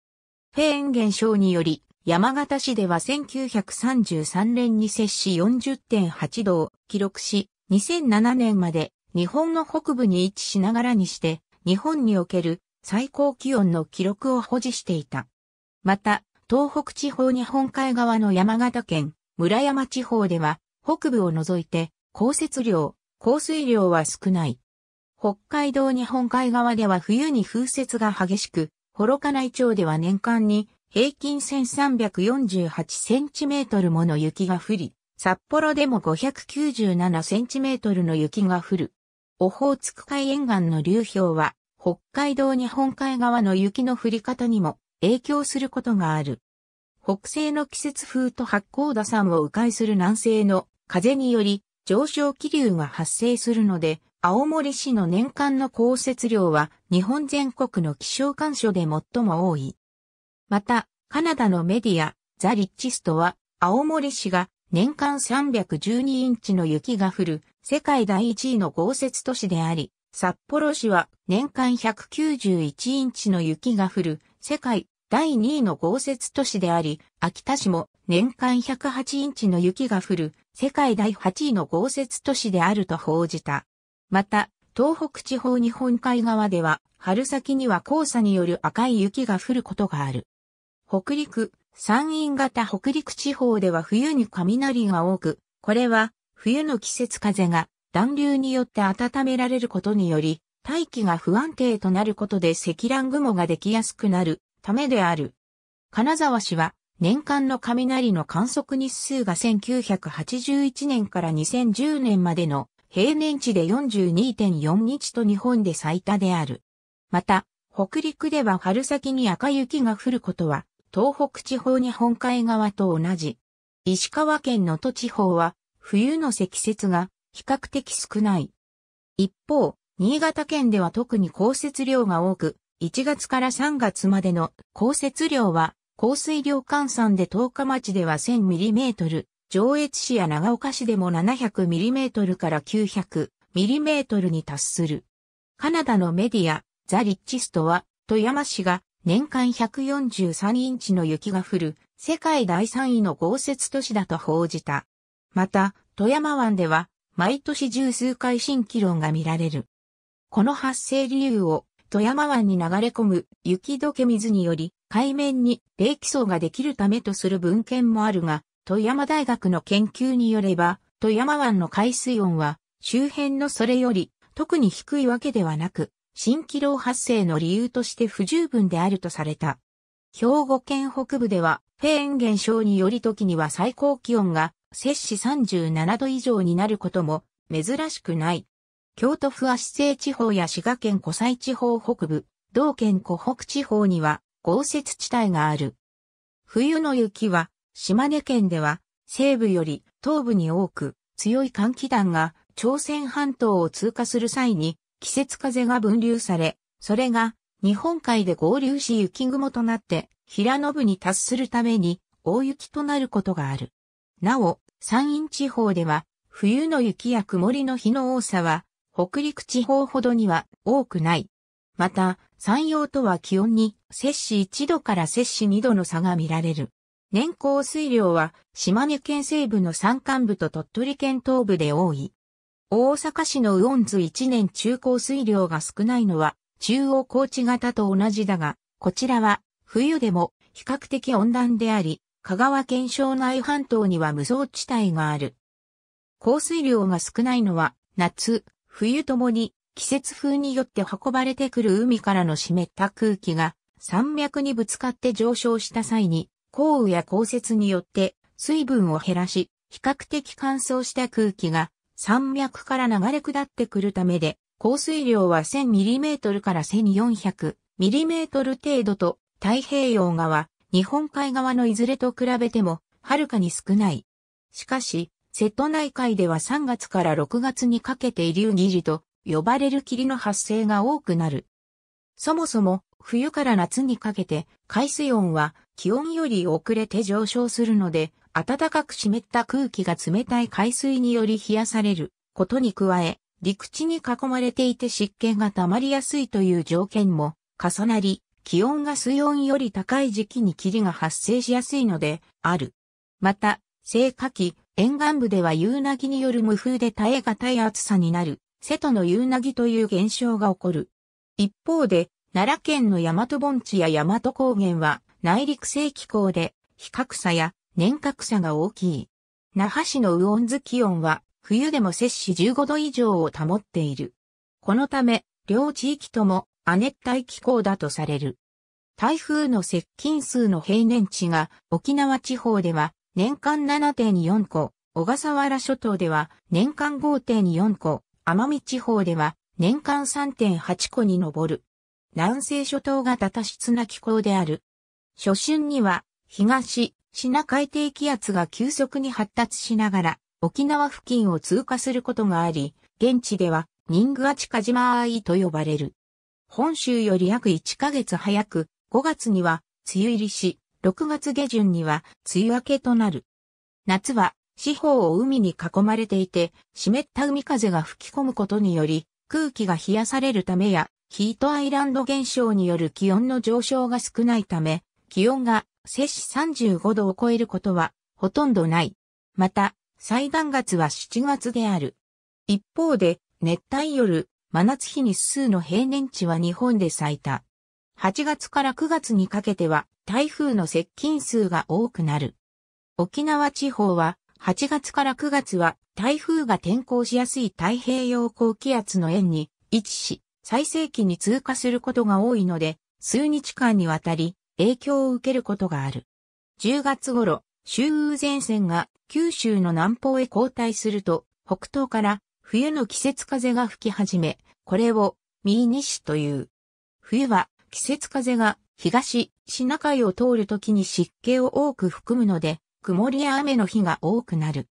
フェーン現象により、山形市では1933年に摂氏40.8度を記録し、2007年まで日本の北部に位置しながらにして、日本における最高気温の記録を保持していた。また、東北地方日本海側の山形県、村山地方では、北部を除いて、降雪量、降水量は少ない。北海道日本海側では冬に風雪が激しく、幌加内町では年間に平均1348センチメートルもの雪が降り、札幌でも597センチメートルの雪が降る。オホーツク海沿岸の流氷は、北海道日本海側の雪の降り方にも影響することがある。北西の季節風と八甲田山を迂回する南西の風により上昇気流が発生するので、青森市の年間の降雪量は日本全国の気象干渉で最も多い。また、カナダのメディア、ザ・リッチストは、青森市が年間312インチの雪が降る世界第1位の豪雪都市であり、札幌市は年間191インチの雪が降る世界第2位の豪雪都市であり、秋田市も年間108インチの雪が降る世界第8位の豪雪都市であると報じた。また、東北地方日本海側では、春先には黄砂による赤い雪が降ることがある。北陸、山陰型北陸地方では冬に雷が多く、これは冬の季節風が暖流によって温められることにより、大気が不安定となることで積乱雲ができやすくなるためである。金沢市は年間の雷の観測日数が1981年から2010年までの平年値で42.4日と日本で最多である。また、北陸では春先に赤雪が降ることは、東北地方日本海側と同じ。石川県能登地方は、冬の積雪が比較的少ない。一方、新潟県では特に降雪量が多く、1月から3月までの降雪量は、降水量換算で10日町では1 0 0 0トル、上越市や長岡市でも 700mm から 900mm に達する。カナダのメディア、ザ・リッチストは、富山市が年間143インチの雪が降る世界第3位の豪雪都市だと報じた。また、富山湾では毎年十数回新気論が見られる。この発生理由を富山湾に流れ込む雪解け水により海面に冷気層ができるためとする文献もあるが、富山大学の研究によれば、富山湾の海水温は周辺のそれより特に低いわけではなく、蜃気楼発生の理由として不十分であるとされた。兵庫県北部では、フェーン現象により時には最高気温が摂氏37度以上になることも珍しくない。京都府足西地方や滋賀県湖西地方北部、同県湖北地方には豪雪地帯がある。冬の雪は島根県では西部より東部に多く強い寒気団が朝鮮半島を通過する際に季節風が分流され、それが日本海で合流し雪雲となって平野部に達するために大雪となることがある。なお、山陰地方では冬の雪や曇りの日の多さは北陸地方ほどには多くない。また、山陽とは気温に摂氏1度から摂氏2度の差が見られる。年降水量は島根県西部の山間部と鳥取県東部で多い。大阪市の雨温図1年中降水量が少ないのは中央高地型と同じだが、こちらは冬でも比較的温暖であり、香川県庄内半島には無双地帯がある。降水量が少ないのは夏、冬ともに季節風によって運ばれてくる海からの湿った空気が山脈にぶつかって上昇した際に降雨や降雪によって水分を減らし、比較的乾燥した空気が山脈から流れ下ってくるためで、降水量は 1000mm から 1400mm 程度と太平洋側、日本海側のいずれと比べてもはるかに少ない。しかし、瀬戸内海では3月から6月にかけて流霧と呼ばれる霧の発生が多くなる。そもそも冬から夏にかけて海水温は気温より遅れて上昇するので、暖かく湿った空気が冷たい海水により冷やされることに加え、陸地に囲まれていて湿気が溜まりやすいという条件も重なり、気温が水温より高い時期に霧が発生しやすいのである。また、生火期、沿岸部では夕なぎによる無風で耐え難い暑さになる、瀬戸の夕なぎという現象が起こる。一方で、奈良県の大和盆地や大和高原は内陸性気候で、比較差や年較差が大きい。那覇市の魚温図気温は、冬でも摂氏15度以上を保っている。このため、両地域とも亜熱帯気候だとされる。台風の接近数の平年値が沖縄地方では年間7.4個、小笠原諸島では年間5.4個、奄美地方では年間3.8個に上る。南西諸島が多多質な気候である初春には、東、シナ海低気圧が急速に発達しながら、沖縄付近を通過することがあり、現地では、ニングアチカジマアイと呼ばれる。本州より約1ヶ月早く、5月には、梅雨入りし、6月下旬には、梅雨明けとなる。夏は、四方を海に囲まれていて、湿った海風が吹き込むことにより、空気が冷やされるためや、ヒートアイランド現象による気温の上昇が少ないため、気温が摂氏35度を超えることはほとんどない。また、最暖月は7月である。一方で、熱帯夜、真夏日日数の平年値は日本で最多。8月から9月にかけては台風の接近数が多くなる。沖縄地方は8月から9月は台風が転向しやすい太平洋高気圧の円に位置し、最盛期に通過することが多いので、数日間にわたり影響を受けることがある。10月頃、周雨前線が九州の南方へ後退すると、北東から冬の季節風が吹き始め、これを右西という。冬は季節風が東、シナ海を通るときに湿気を多く含むので、曇りや雨の日が多くなる。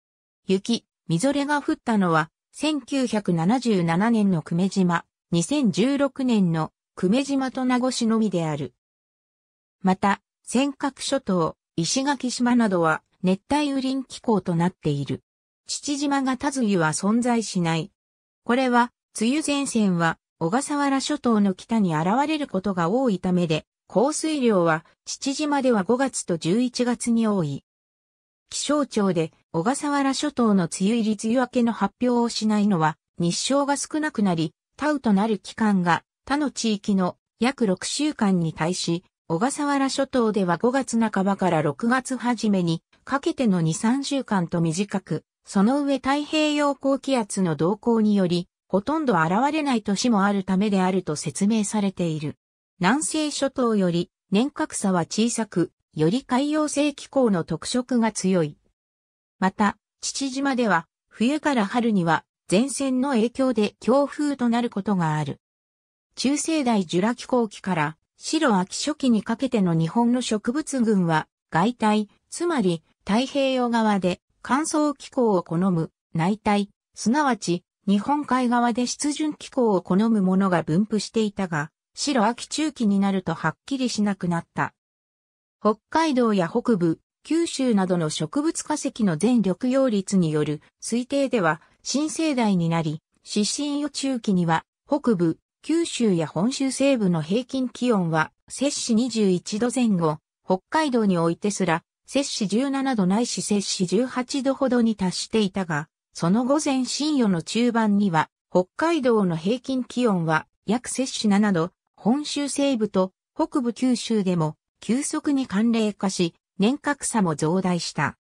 雪、みぞれが降ったのは、1977年の久米島、2016年の久米島と名護市のみである。また、尖閣諸島、石垣島などは熱帯雨林気候となっている。父島がず杉は存在しない。これは、梅雨前線は小笠原諸島の北に現れることが多いためで、降水量は父島では5月と11月に多い。気象庁で小笠原諸島の梅雨入り梅雨明けの発表をしないのは日照が少なくなり、タウとなる期間が他の地域の約6週間に対し小笠原諸島では5月半ばから6月初めにかけての2、3週間と短く、その上太平洋高気圧の動向により、ほとんど現れない年もあるためであると説明されている。南西諸島より年格差は小さく、より海洋性気候の特色が強い。また、父島では冬から春には前線の影響で強風となることがある。中世代ジュラ気候期から白秋初期にかけての日本の植物群は、外体、つまり太平洋側で乾燥気候を好む内体、すなわち日本海側で湿潤気候を好むものが分布していたが、白秋中期になるとはっきりしなくなった。北海道や北部、九州などの植物化石の全緑葉率による推定では新生代になり、湿疹予中期には北部、九州や本州西部の平均気温は、摂氏21度前後、北海道においてすら、摂氏17度ないし摂氏18度ほどに達していたが、その午前深夜の中盤には、北海道の平均気温は約摂氏7度、本州西部と北部九州でも急速に寒冷化し、年格差も増大した。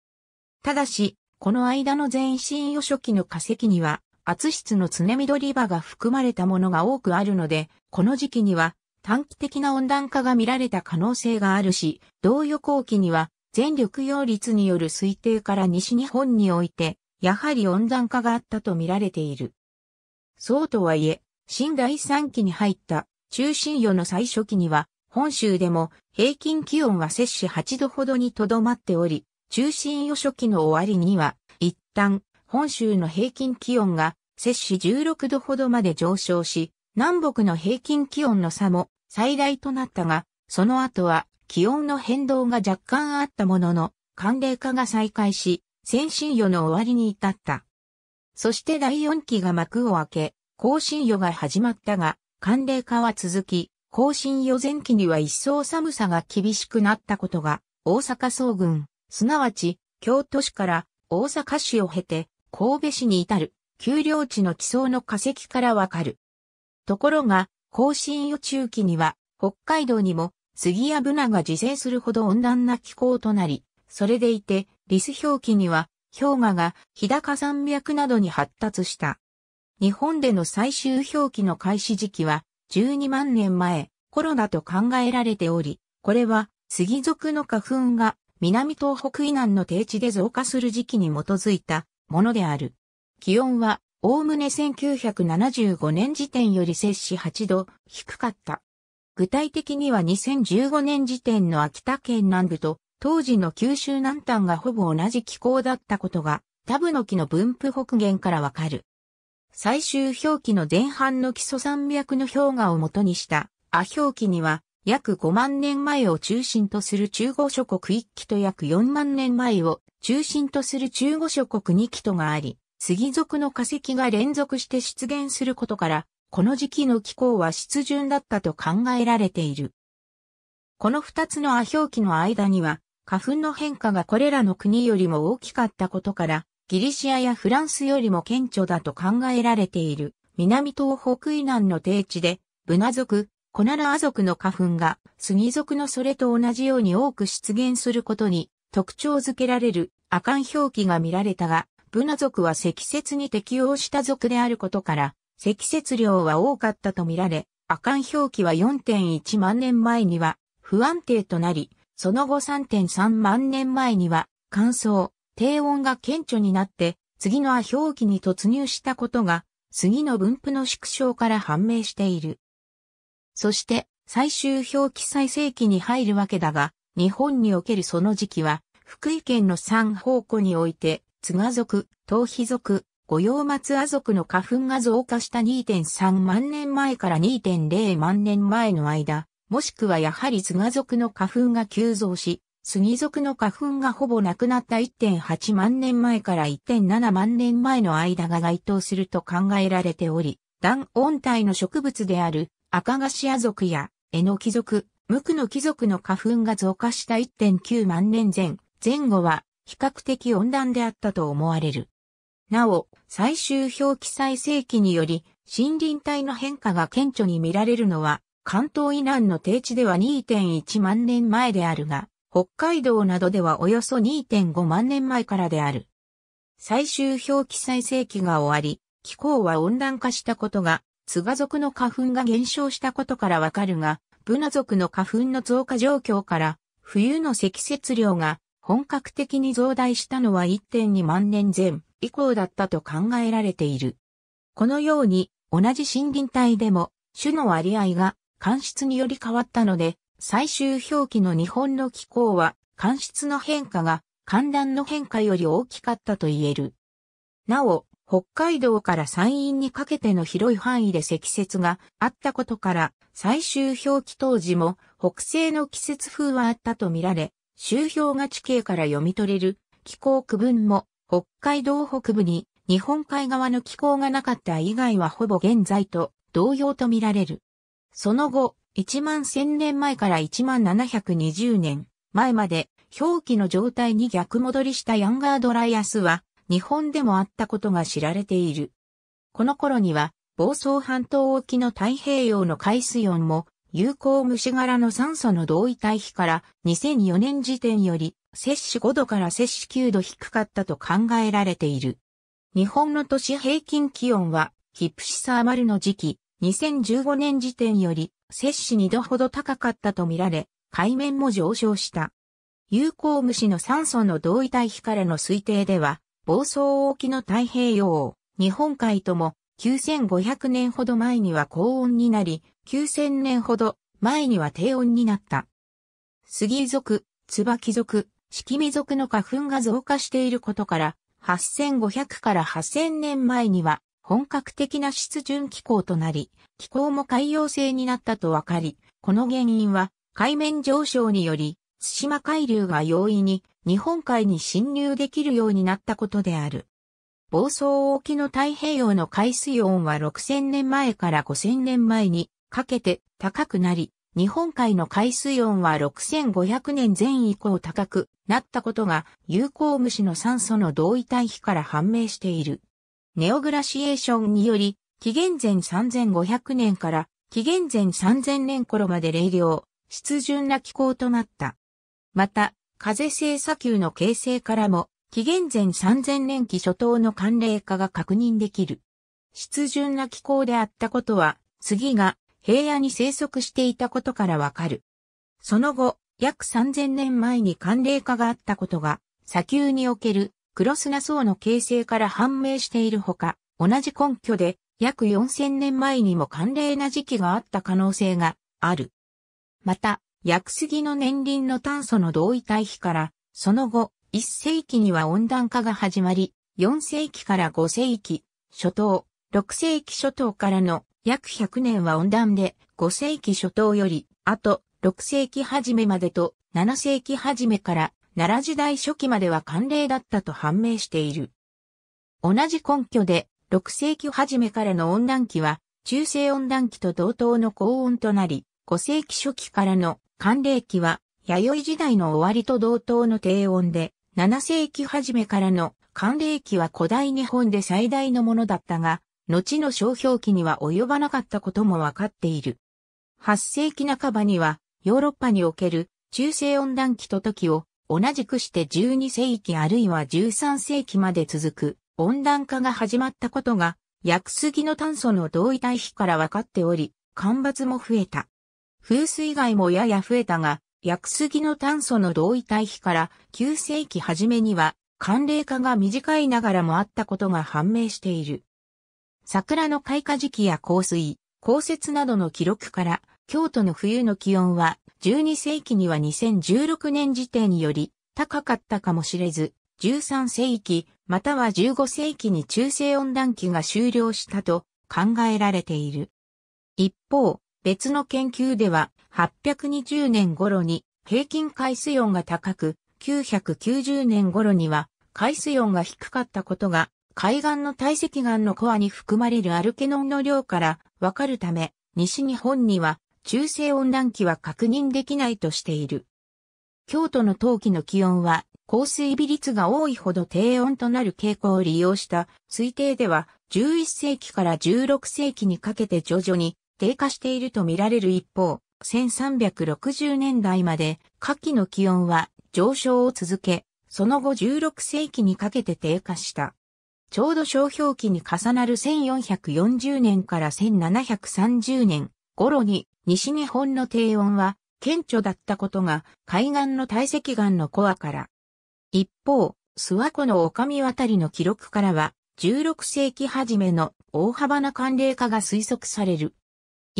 ただし、この間の前進予初期の化石には、圧質の常緑葉が含まれたものが多くあるので、この時期には短期的な温暖化が見られた可能性があるし、同予後期には全力葉率による推定から西日本において、やはり温暖化があったと見られている。そうとはいえ、新第3期に入った中心予の最初期には、本州でも平均気温は摂氏8度ほどにとどまっており、中心予初期の終わりには、一旦本州の平均気温が摂氏16度ほどまで上昇し、南北の平均気温の差も最大となったが、その後は気温の変動が若干あったものの、寒冷化が再開し、先進予の終わりに至った。そして第4期が幕を開け、更新予が始まったが、寒冷化は続き、更新予前期には一層寒さが厳しくなったことが、大阪総軍、すなわち京都市から大阪市を経て、神戸市に至る、丘陵地の地層の化石からわかる。ところが、更新予中期には、北海道にも、杉やブナが自生するほど温暖な気候となり、それでいて、リス氷期には、氷河が日高山脈などに発達した。日本での最終氷期の開始時期は、12万年前、コロナと考えられており、これは、杉属の花粉が南東北以南の低地で増加する時期に基づいたものである。気温は、おおむね1975年時点より摂氏8度低かった。具体的には2015年時点の秋田県南部と当時の九州南端がほぼ同じ気候だったことがタブノキの分布北限からわかる。最終表記の前半の基礎山脈の氷河を元にしたア表記には約5万年前を中心とする中央諸国一揆と約4万年前を中心とする中五諸国に基とがあり、杉属の化石が連続して出現することから、この時期の気候は湿潤だったと考えられている。この二つのア表記の間には、花粉の変化がこれらの国よりも大きかったことから、ギリシアやフランスよりも顕著だと考えられている南東北以南の低地で、ブナ族、コナラア族の花粉が杉族のそれと同じように多く出現することに特徴づけられる阿寒表記が見られたが、ブナ族は積雪に適応した族であることから、積雪量は多かったと見られ、阿寒表記は4.1万年前には不安定となり、その後3.3万年前には乾燥、低温が顕著になって、次のア表記に突入したことが、次の分布の縮小から判明している。そして、最終表記最盛期に入るわけだが、日本におけるその時期は、福井県の三方湖において、津賀族、東皮族、五葉松亜族の花粉が増加した2.3万年前から2.0万年前の間、もしくはやはり津賀族の花粉が急増し、杉族の花粉がほぼなくなった1.8万年前から1.7万年前の間が該当すると考えられており、断温帯の植物である赤菓子ア族やエノキ族、無垢の貴族の花粉が増加した1.9万年前、前後は比較的温暖であったと思われる。なお、最終表記最盛期により、森林帯の変化が顕著に見られるのは、関東以南の低地では2.1万年前であるが、北海道などではおよそ2.5万年前からである。最終表記最盛期が終わり、気候は温暖化したことが、津賀族の花粉が減少したことからわかるが、ブナ族の花粉の増加状況から、冬の積雪量が本格的に増大したのは1.2万年前以降だったと考えられている。このように、同じ森林帯でも、種の割合が、間質により変わったので、最終表記の日本の気候は、間質の変化が、寒暖の変化より大きかったと言える。なお、北海道から山陰にかけての広い範囲で積雪があったことから、最終表記当時も北西の季節風はあったとみられ、周表が地形から読み取れる気候区分も北海道北部に日本海側の気候がなかった以外はほぼ現在と同様とみられる。その後、1万1000年前から1万720年前まで表記の状態に逆戻りしたヤンガードライアスは日本でもあったことが知られている。この頃には、房総半島沖の太平洋の海水温も、有効虫柄の酸素の同位体比から2004年時点より摂取5度から摂取9度低かったと考えられている。日本の都市平均気温はヒプシサーマルの時期2015年時点より摂取2度ほど高かったとみられ海面も上昇した。有効虫の酸素の同位体比からの推定では房総沖の太平洋、日本海とも9500年ほど前には高温になり、9000年ほど前には低温になった。杉属、椿属、色味属の花粉が増加していることから、8500から8000年前には本格的な湿潤気候となり、気候も海洋性になったとわかり、この原因は海面上昇により津島海流が容易に日本海に侵入できるようになったことである。暴走沖の太平洋の海水温は6000年前から5000年前にかけて高くなり、日本海の海水温は6500年前以降高くなったことが有効虫の酸素の同位体比から判明している。ネオグラシエーションにより、紀元前3500年から紀元前3000年頃まで冷涼、湿潤な気候となった。また、風星砂丘の形成からも、紀元前3000年期初頭の寒冷化が確認できる。湿潤な気候であったことは、杉が平野に生息していたことからわかる。その後、約3000年前に寒冷化があったことが、砂丘における黒砂層の形成から判明しているほか、同じ根拠で約4000年前にも寒冷な時期があった可能性がある。また、薬杉の年輪の炭素の同位体比から、その後、1世紀には温暖化が始まり、4世紀から5世紀、初頭、6世紀初頭からの約100年は温暖で、5世紀初頭より、あと6世紀初めまでと7世紀初めから奈良時代初期までは寒冷だったと判明している。同じ根拠で、6世紀初めからの温暖期は、中世温暖期と同等の高温となり、5世紀初期からの寒冷期は、弥生時代の終わりと同等の低温で、7世紀初めからの寒冷期は古代日本で最大のものだったが、後の商標期には及ばなかったこともわかっている。8世紀半ばには、ヨーロッパにおける中世温暖期と時を、同じくして12世紀あるいは13世紀まで続く温暖化が始まったことが、薬杉の炭素の同位体比からわかっており、干ばつも増えた。風水害もやや増えたが、薬杉の炭素の同位対比から9世紀初めには寒冷化が短いながらもあったことが判明している。桜の開花時期や降水、降雪などの記録から京都の冬の気温は12世紀には2016年時点により高かったかもしれず、13世紀または15世紀に中世温暖期が終了したと考えられている。一方、別の研究では、820年頃に平均海水温が高く、990年頃には海水温が低かったことが、海岸の堆積岩のコアに含まれるアルケノンの量からわかるため、西日本には中性温暖期は確認できないとしている。京都の冬季の気温は、降水比率が多いほど低温となる傾向を利用した推定では、11世紀から16世紀にかけて徐々に低下していると見られる一方、1360年代まで夏季の気温は上昇を続け、その後16世紀にかけて低下した。ちょうど商標期に重なる1440年から1730年頃に西日本の低温は顕著だったことが海岸の堆積岩のコアから。一方、諏訪湖の丘。見渡りの記録からは16世紀初めの大幅な寒冷化が推測される。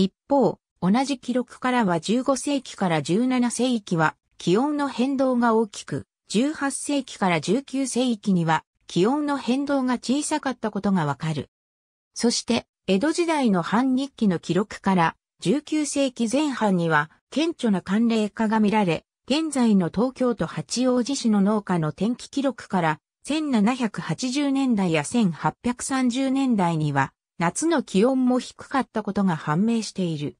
一方、同じ記録からは15世紀から17世紀は気温の変動が大きく、18世紀から19世紀には気温の変動が小さかったことがわかる。そして、江戸時代の半日記の記録から19世紀前半には顕著な寒冷化が見られ、現在の東京都八王子市の農家の天気記録から1780年代や1830年代には夏の気温も低かったことが判明している。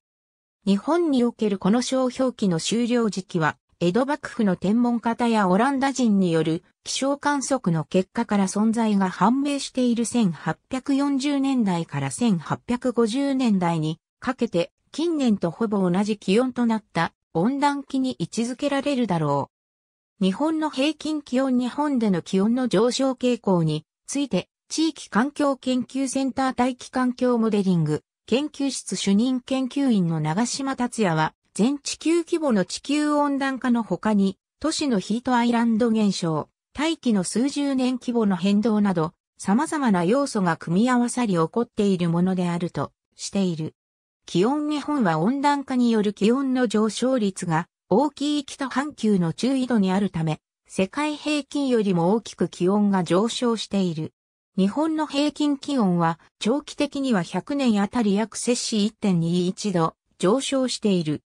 日本におけるこの商標期の終了時期は、江戸幕府の天文方やオランダ人による気象観測の結果から存在が判明している1840年代から1850年代にかけて近年とほぼ同じ気温となった温暖期に位置づけられるだろう。日本の平均気温日本での気温の上昇傾向について地域環境研究センター大気環境モデリング研究室主任研究員の長島達也は、全地球規模の地球温暖化の他に、都市のヒートアイランド現象、大気の数十年規模の変動など、様々な要素が組み合わさり起こっているものであるとしている。気温日本は温暖化による気温の上昇率が大きい北半球の中緯度にあるため、世界平均よりも大きく気温が上昇している。日本の平均気温は長期的には100年あたり約摂氏1.21度上昇している。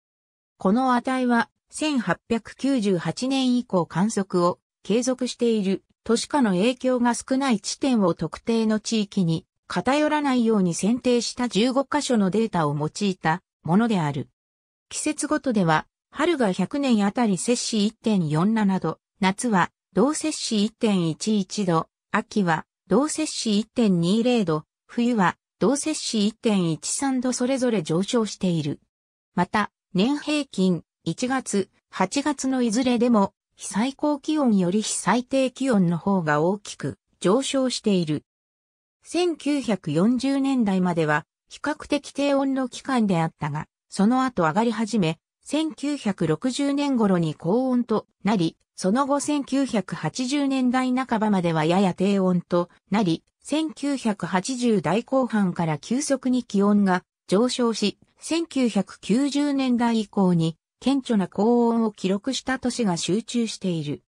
この値は1898年以降観測を継続している都市化の影響が少ない地点を特定の地域に偏らないように選定した15箇所のデータを用いたものである。季節ごとでは春が100年あたり摂氏1.47度、夏は同摂氏1.11度、秋は同摂氏1.20度、冬は同摂氏1.13度それぞれ上昇している。また、年平均1月、8月のいずれでも、非最高気温より非最低気温の方が大きく上昇している。1940年代までは比較的低温の期間であったが、その後上がり始め、1960年頃に高温となり、その後1980年代半ばまではやや低温となり、1980代後半から急速に気温が上昇し、1990年代以降に顕著な高温を記録した都市が集中している。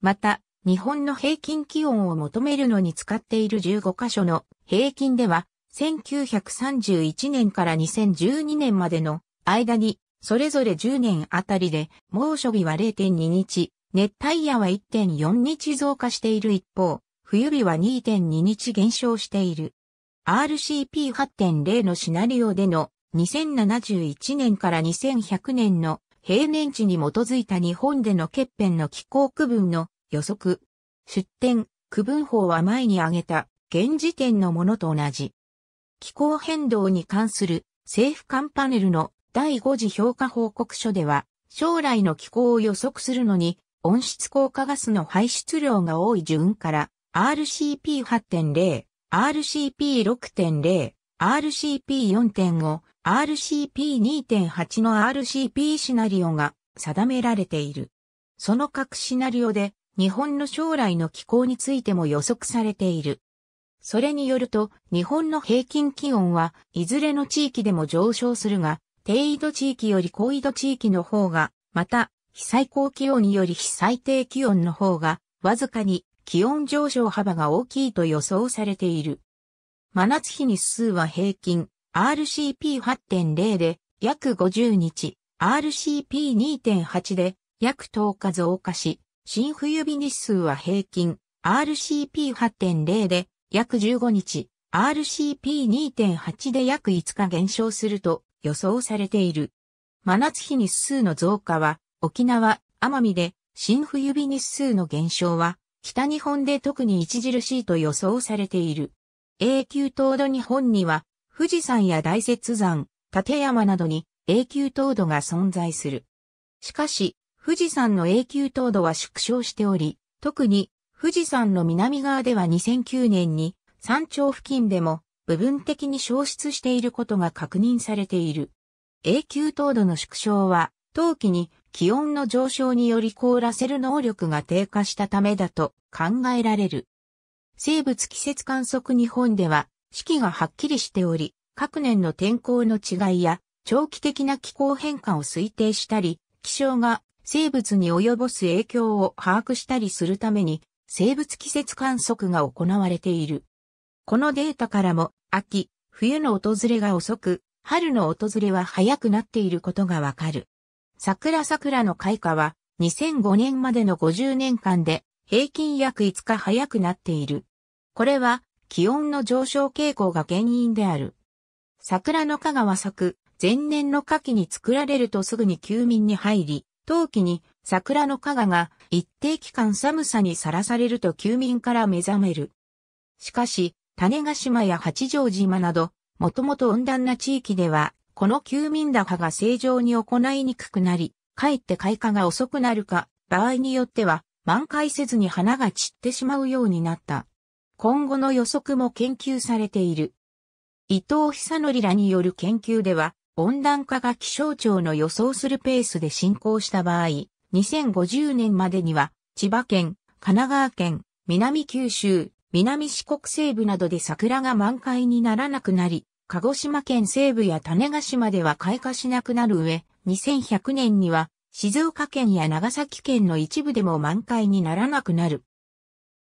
また、日本の平均気温を求めるのに使っている15箇所の平均では、1931年から2012年までの間にそれぞれ10年あたりで、猛暑日は0.2日、熱帯夜は1.4日増加している一方、冬日は2.2日減少している。RCP8.0 のシナリオでの2071年から2100年の平年値に基づいた日本での欠片の気候区分の予測。出典、区分法は前に挙げた現時点のものと同じ。気候変動に関する政府間パネルの第5次評価報告書では、将来の気候を予測するのに、温室効果ガスの排出量が多い順から、RCP8.0、RCP6.0、RCP4.5、RCP2.8 の RCP シナリオが定められている。その各シナリオで日本の将来の気候についても予測されている。それによると日本の平均気温はいずれの地域でも上昇するが低緯度地域より高緯度地域の方が、また、非最高気温より非最低気温の方が、わずかに気温上昇幅が大きいと予想されている。真夏日日数は平均 RCP8.0 で約50日、RCP2.8 で約10日増加し、新冬日日数は平均 RCP8.0 で約15日、RCP2.8 で約5日減少すると予想されている。真夏日日数の増加は、沖縄、奄美で、新冬日日数の減少は、北日本で特に著しいと予想されている。永久凍土日本には、富士山や大雪山、立山などに永久凍土が存在する。しかし、富士山の永久凍土は縮小しており、特に富士山の南側では2009年に山頂付近でも部分的に消失していることが確認されている。永久凍土の縮小は、冬季に気温の上昇により凍らせる能力が低下したためだと考えられる。生物季節観測日本では、四季がはっきりしており、各年の天候の違いや長期的な気候変化を推定したり、気象が生物に及ぼす影響を把握したりするために、生物季節観測が行われている。このデータからも、秋、冬の訪れが遅く、春の訪れは早くなっていることがわかる。桜桜の開花は、2005年までの50年間で、平均約5日早くなっている。これは、気温の上昇傾向が原因である。桜の花が咲く、前年の夏季に作られるとすぐに休眠に入り、冬季に桜の花が一定期間寒さにさらされると休眠から目覚める。しかし、種ヶ島や八丈島など、もともと温暖な地域では、この休眠高が正常に行いにくくなり、かえって開花が遅くなるか、場合によっては、満開せずに花が散ってしまうようになった。今後の予測も研究されている。伊藤久則らによる研究では、温暖化が気象庁の予想するペースで進行した場合、2050年までには、千葉県、神奈川県、南九州、南四国西部などで桜が満開にならなくなり、鹿児島県西部や種子島では開花しなくなる上、2100年には静岡県や長崎県の一部でも満開にならなくなる。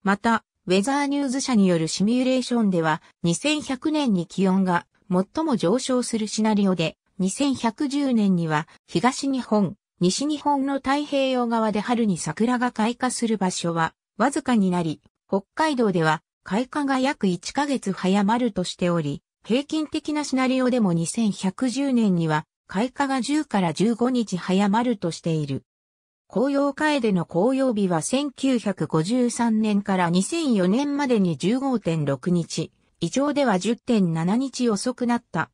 また、ウェザーニューズ社によるシミュレーションでは、2100年に気温が最も上昇するシナリオで、2110年には東日本、西日本の太平洋側で春に桜が開花する場所はわずかになり、北海道では開花が約1ヶ月早まるとしており、平均的なシナリオでも2110年には開花が10から15日早まるとしている。紅葉での紅葉日は1953年から2004年までに15.6日、異常では10.7日遅くなった。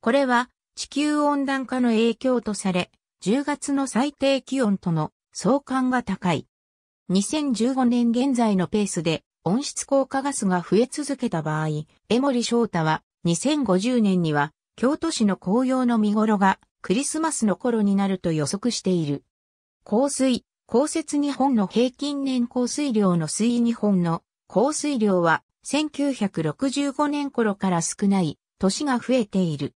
これは地球温暖化の影響とされ、10月の最低気温との相関が高い。2015年現在のペースで温室効果ガスが増え続けた場合、江森翔太は2050年には京都市の紅葉の見頃がクリスマスの頃になると予測している。降水、降雪日本の平均年降水量の水日本の降水量は1965年頃から少ない年が増えている。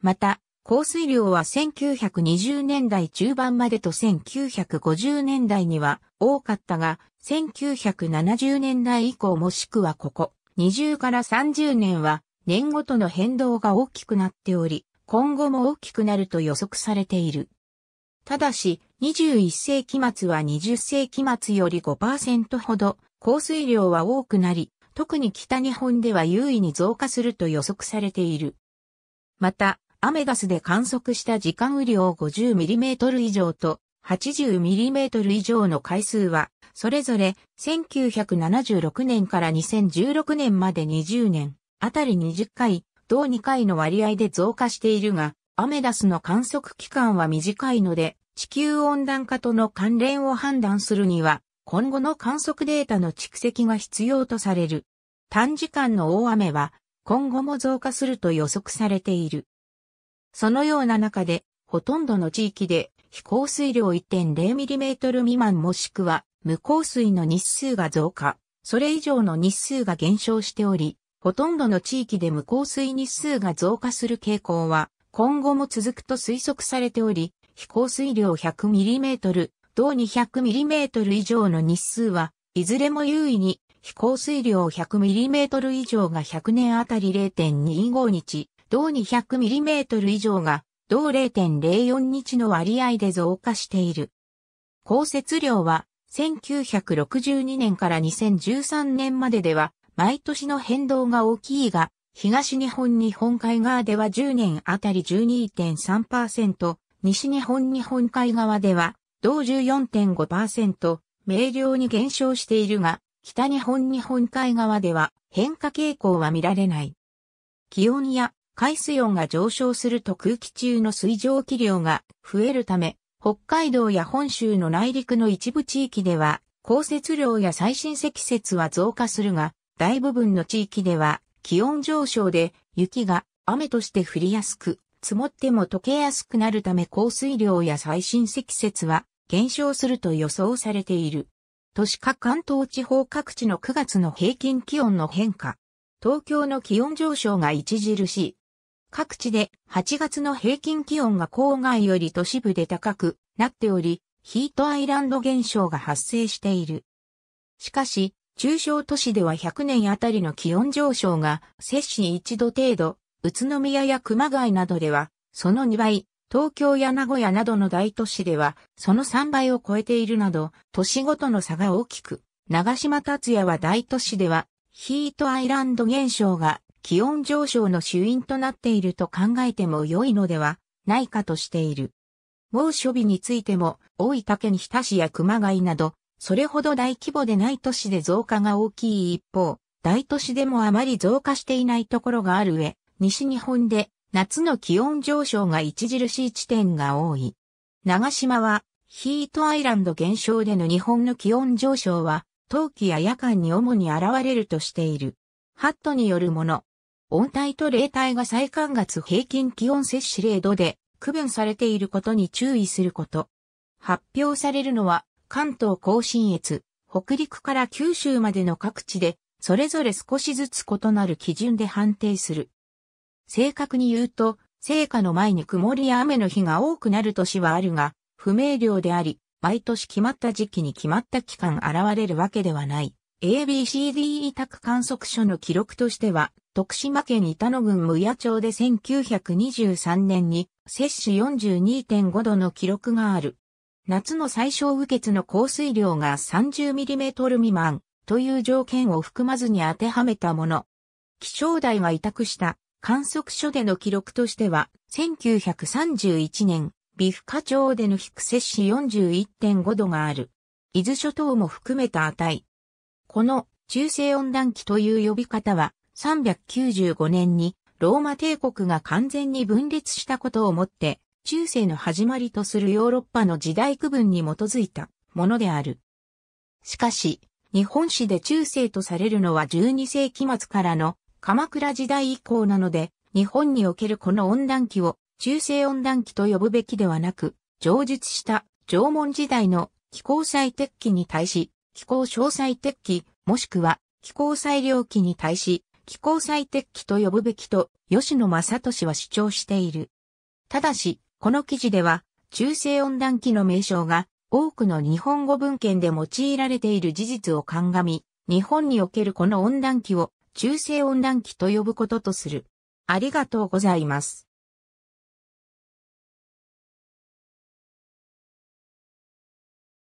また、降水量は1920年代中盤までと1950年代には多かったが、1970年代以降もしくはここ20から30年は年ごとの変動が大きくなっており、今後も大きくなると予測されている。ただし、21世紀末は20世紀末より5%ほど降水量は多くなり、特に北日本では優位に増加すると予測されている。また、アメダスで観測した時間雨量 50mm 以上と 80mm 以上の回数は、それぞれ1976年から2016年まで20年、あたり20回、同2回の割合で増加しているが、アメダスの観測期間は短いので、地球温暖化との関連を判断するには、今後の観測データの蓄積が必要とされる。短時間の大雨は、今後も増加すると予測されている。そのような中で、ほとんどの地域で飛行水量 1.0mm 未満もしくは無降水の日数が増加、それ以上の日数が減少しており、ほとんどの地域で無降水日数が増加する傾向は今後も続くと推測されており、飛行水量 100mm、同 200mm 以上の日数は、いずれも優位に飛行水量 100mm 以上が100年あたり0.25日、同 200mm 以上が同0.04日の割合で増加している。降雪量は1962年から2013年まででは毎年の変動が大きいが、東日本日本海側では10年あたり12.3%、西日本日本海側では同14.5%、明瞭に減少しているが、北日本日本海側では変化傾向は見られない。気温や海水温が上昇すると空気中の水蒸気量が増えるため、北海道や本州の内陸の一部地域では、降雪量や最新積雪は増加するが、大部分の地域では気温上昇で雪が雨として降りやすく、積もっても溶けやすくなるため降水量や最新積雪は減少すると予想されている。都市化関東地方各地の9月の平均気温の変化。東京の気温上昇が著しい。各地で8月の平均気温が郊外より都市部で高くなっており、ヒートアイランド現象が発生している。しかし、中小都市では100年あたりの気温上昇が摂氏1度程度、宇都宮や熊谷などでは、その2倍、東京や名古屋などの大都市では、その3倍を超えているなど、都市ごとの差が大きく、長島達也は大都市では、ヒートアイランド現象が気温上昇の主因となっていると考えても良いのではないかとしている。猛暑日についても、大分県日田市や熊谷など、それほど大規模でない都市で増加が大きい一方、大都市でもあまり増加していないところがある上、西日本で夏の気温上昇が著しい地点が多い。長島はヒートアイランド現象での日本の気温上昇は冬季や夜間に主に現れるとしている。ハットによるもの、温帯と冷帯が最寒月平均気温摂取0度で区分されていることに注意すること。発表されるのは関東甲信越、北陸から九州までの各地で、それぞれ少しずつ異なる基準で判定する。正確に言うと、成果の前に曇りや雨の日が多くなる年はあるが、不明瞭であり、毎年決まった時期に決まった期間現れるわけではない。ABCDE 宅観測所の記録としては、徳島県板野郡無谷町で1923年に摂氏42.5度の記録がある。夏の最小雨血の降水量が3 0トル未満という条件を含まずに当てはめたもの。気象台が委託した観測所での記録としては、1931年、美深町での低摂氏41.5度がある。伊豆諸島も含めた値。この中性温暖期という呼び方は、395年にローマ帝国が完全に分裂したことをもって、中世の始まりとするヨーロッパの時代区分に基づいたものである。しかし、日本史で中世とされるのは12世紀末からの鎌倉時代以降なので、日本におけるこの温暖期を中世温暖期と呼ぶべきではなく、上述した縄文時代の気候最適期に対し、気候詳細適期、もしくは気候最良期に対し、気候最適期と呼ぶべきと吉野正俊は主張している。ただし、この記事では、中性温暖期の名称が多くの日本語文献で用いられている事実を鑑み、日本におけるこの温暖期を中性温暖期と呼ぶこととする。ありがとうございます。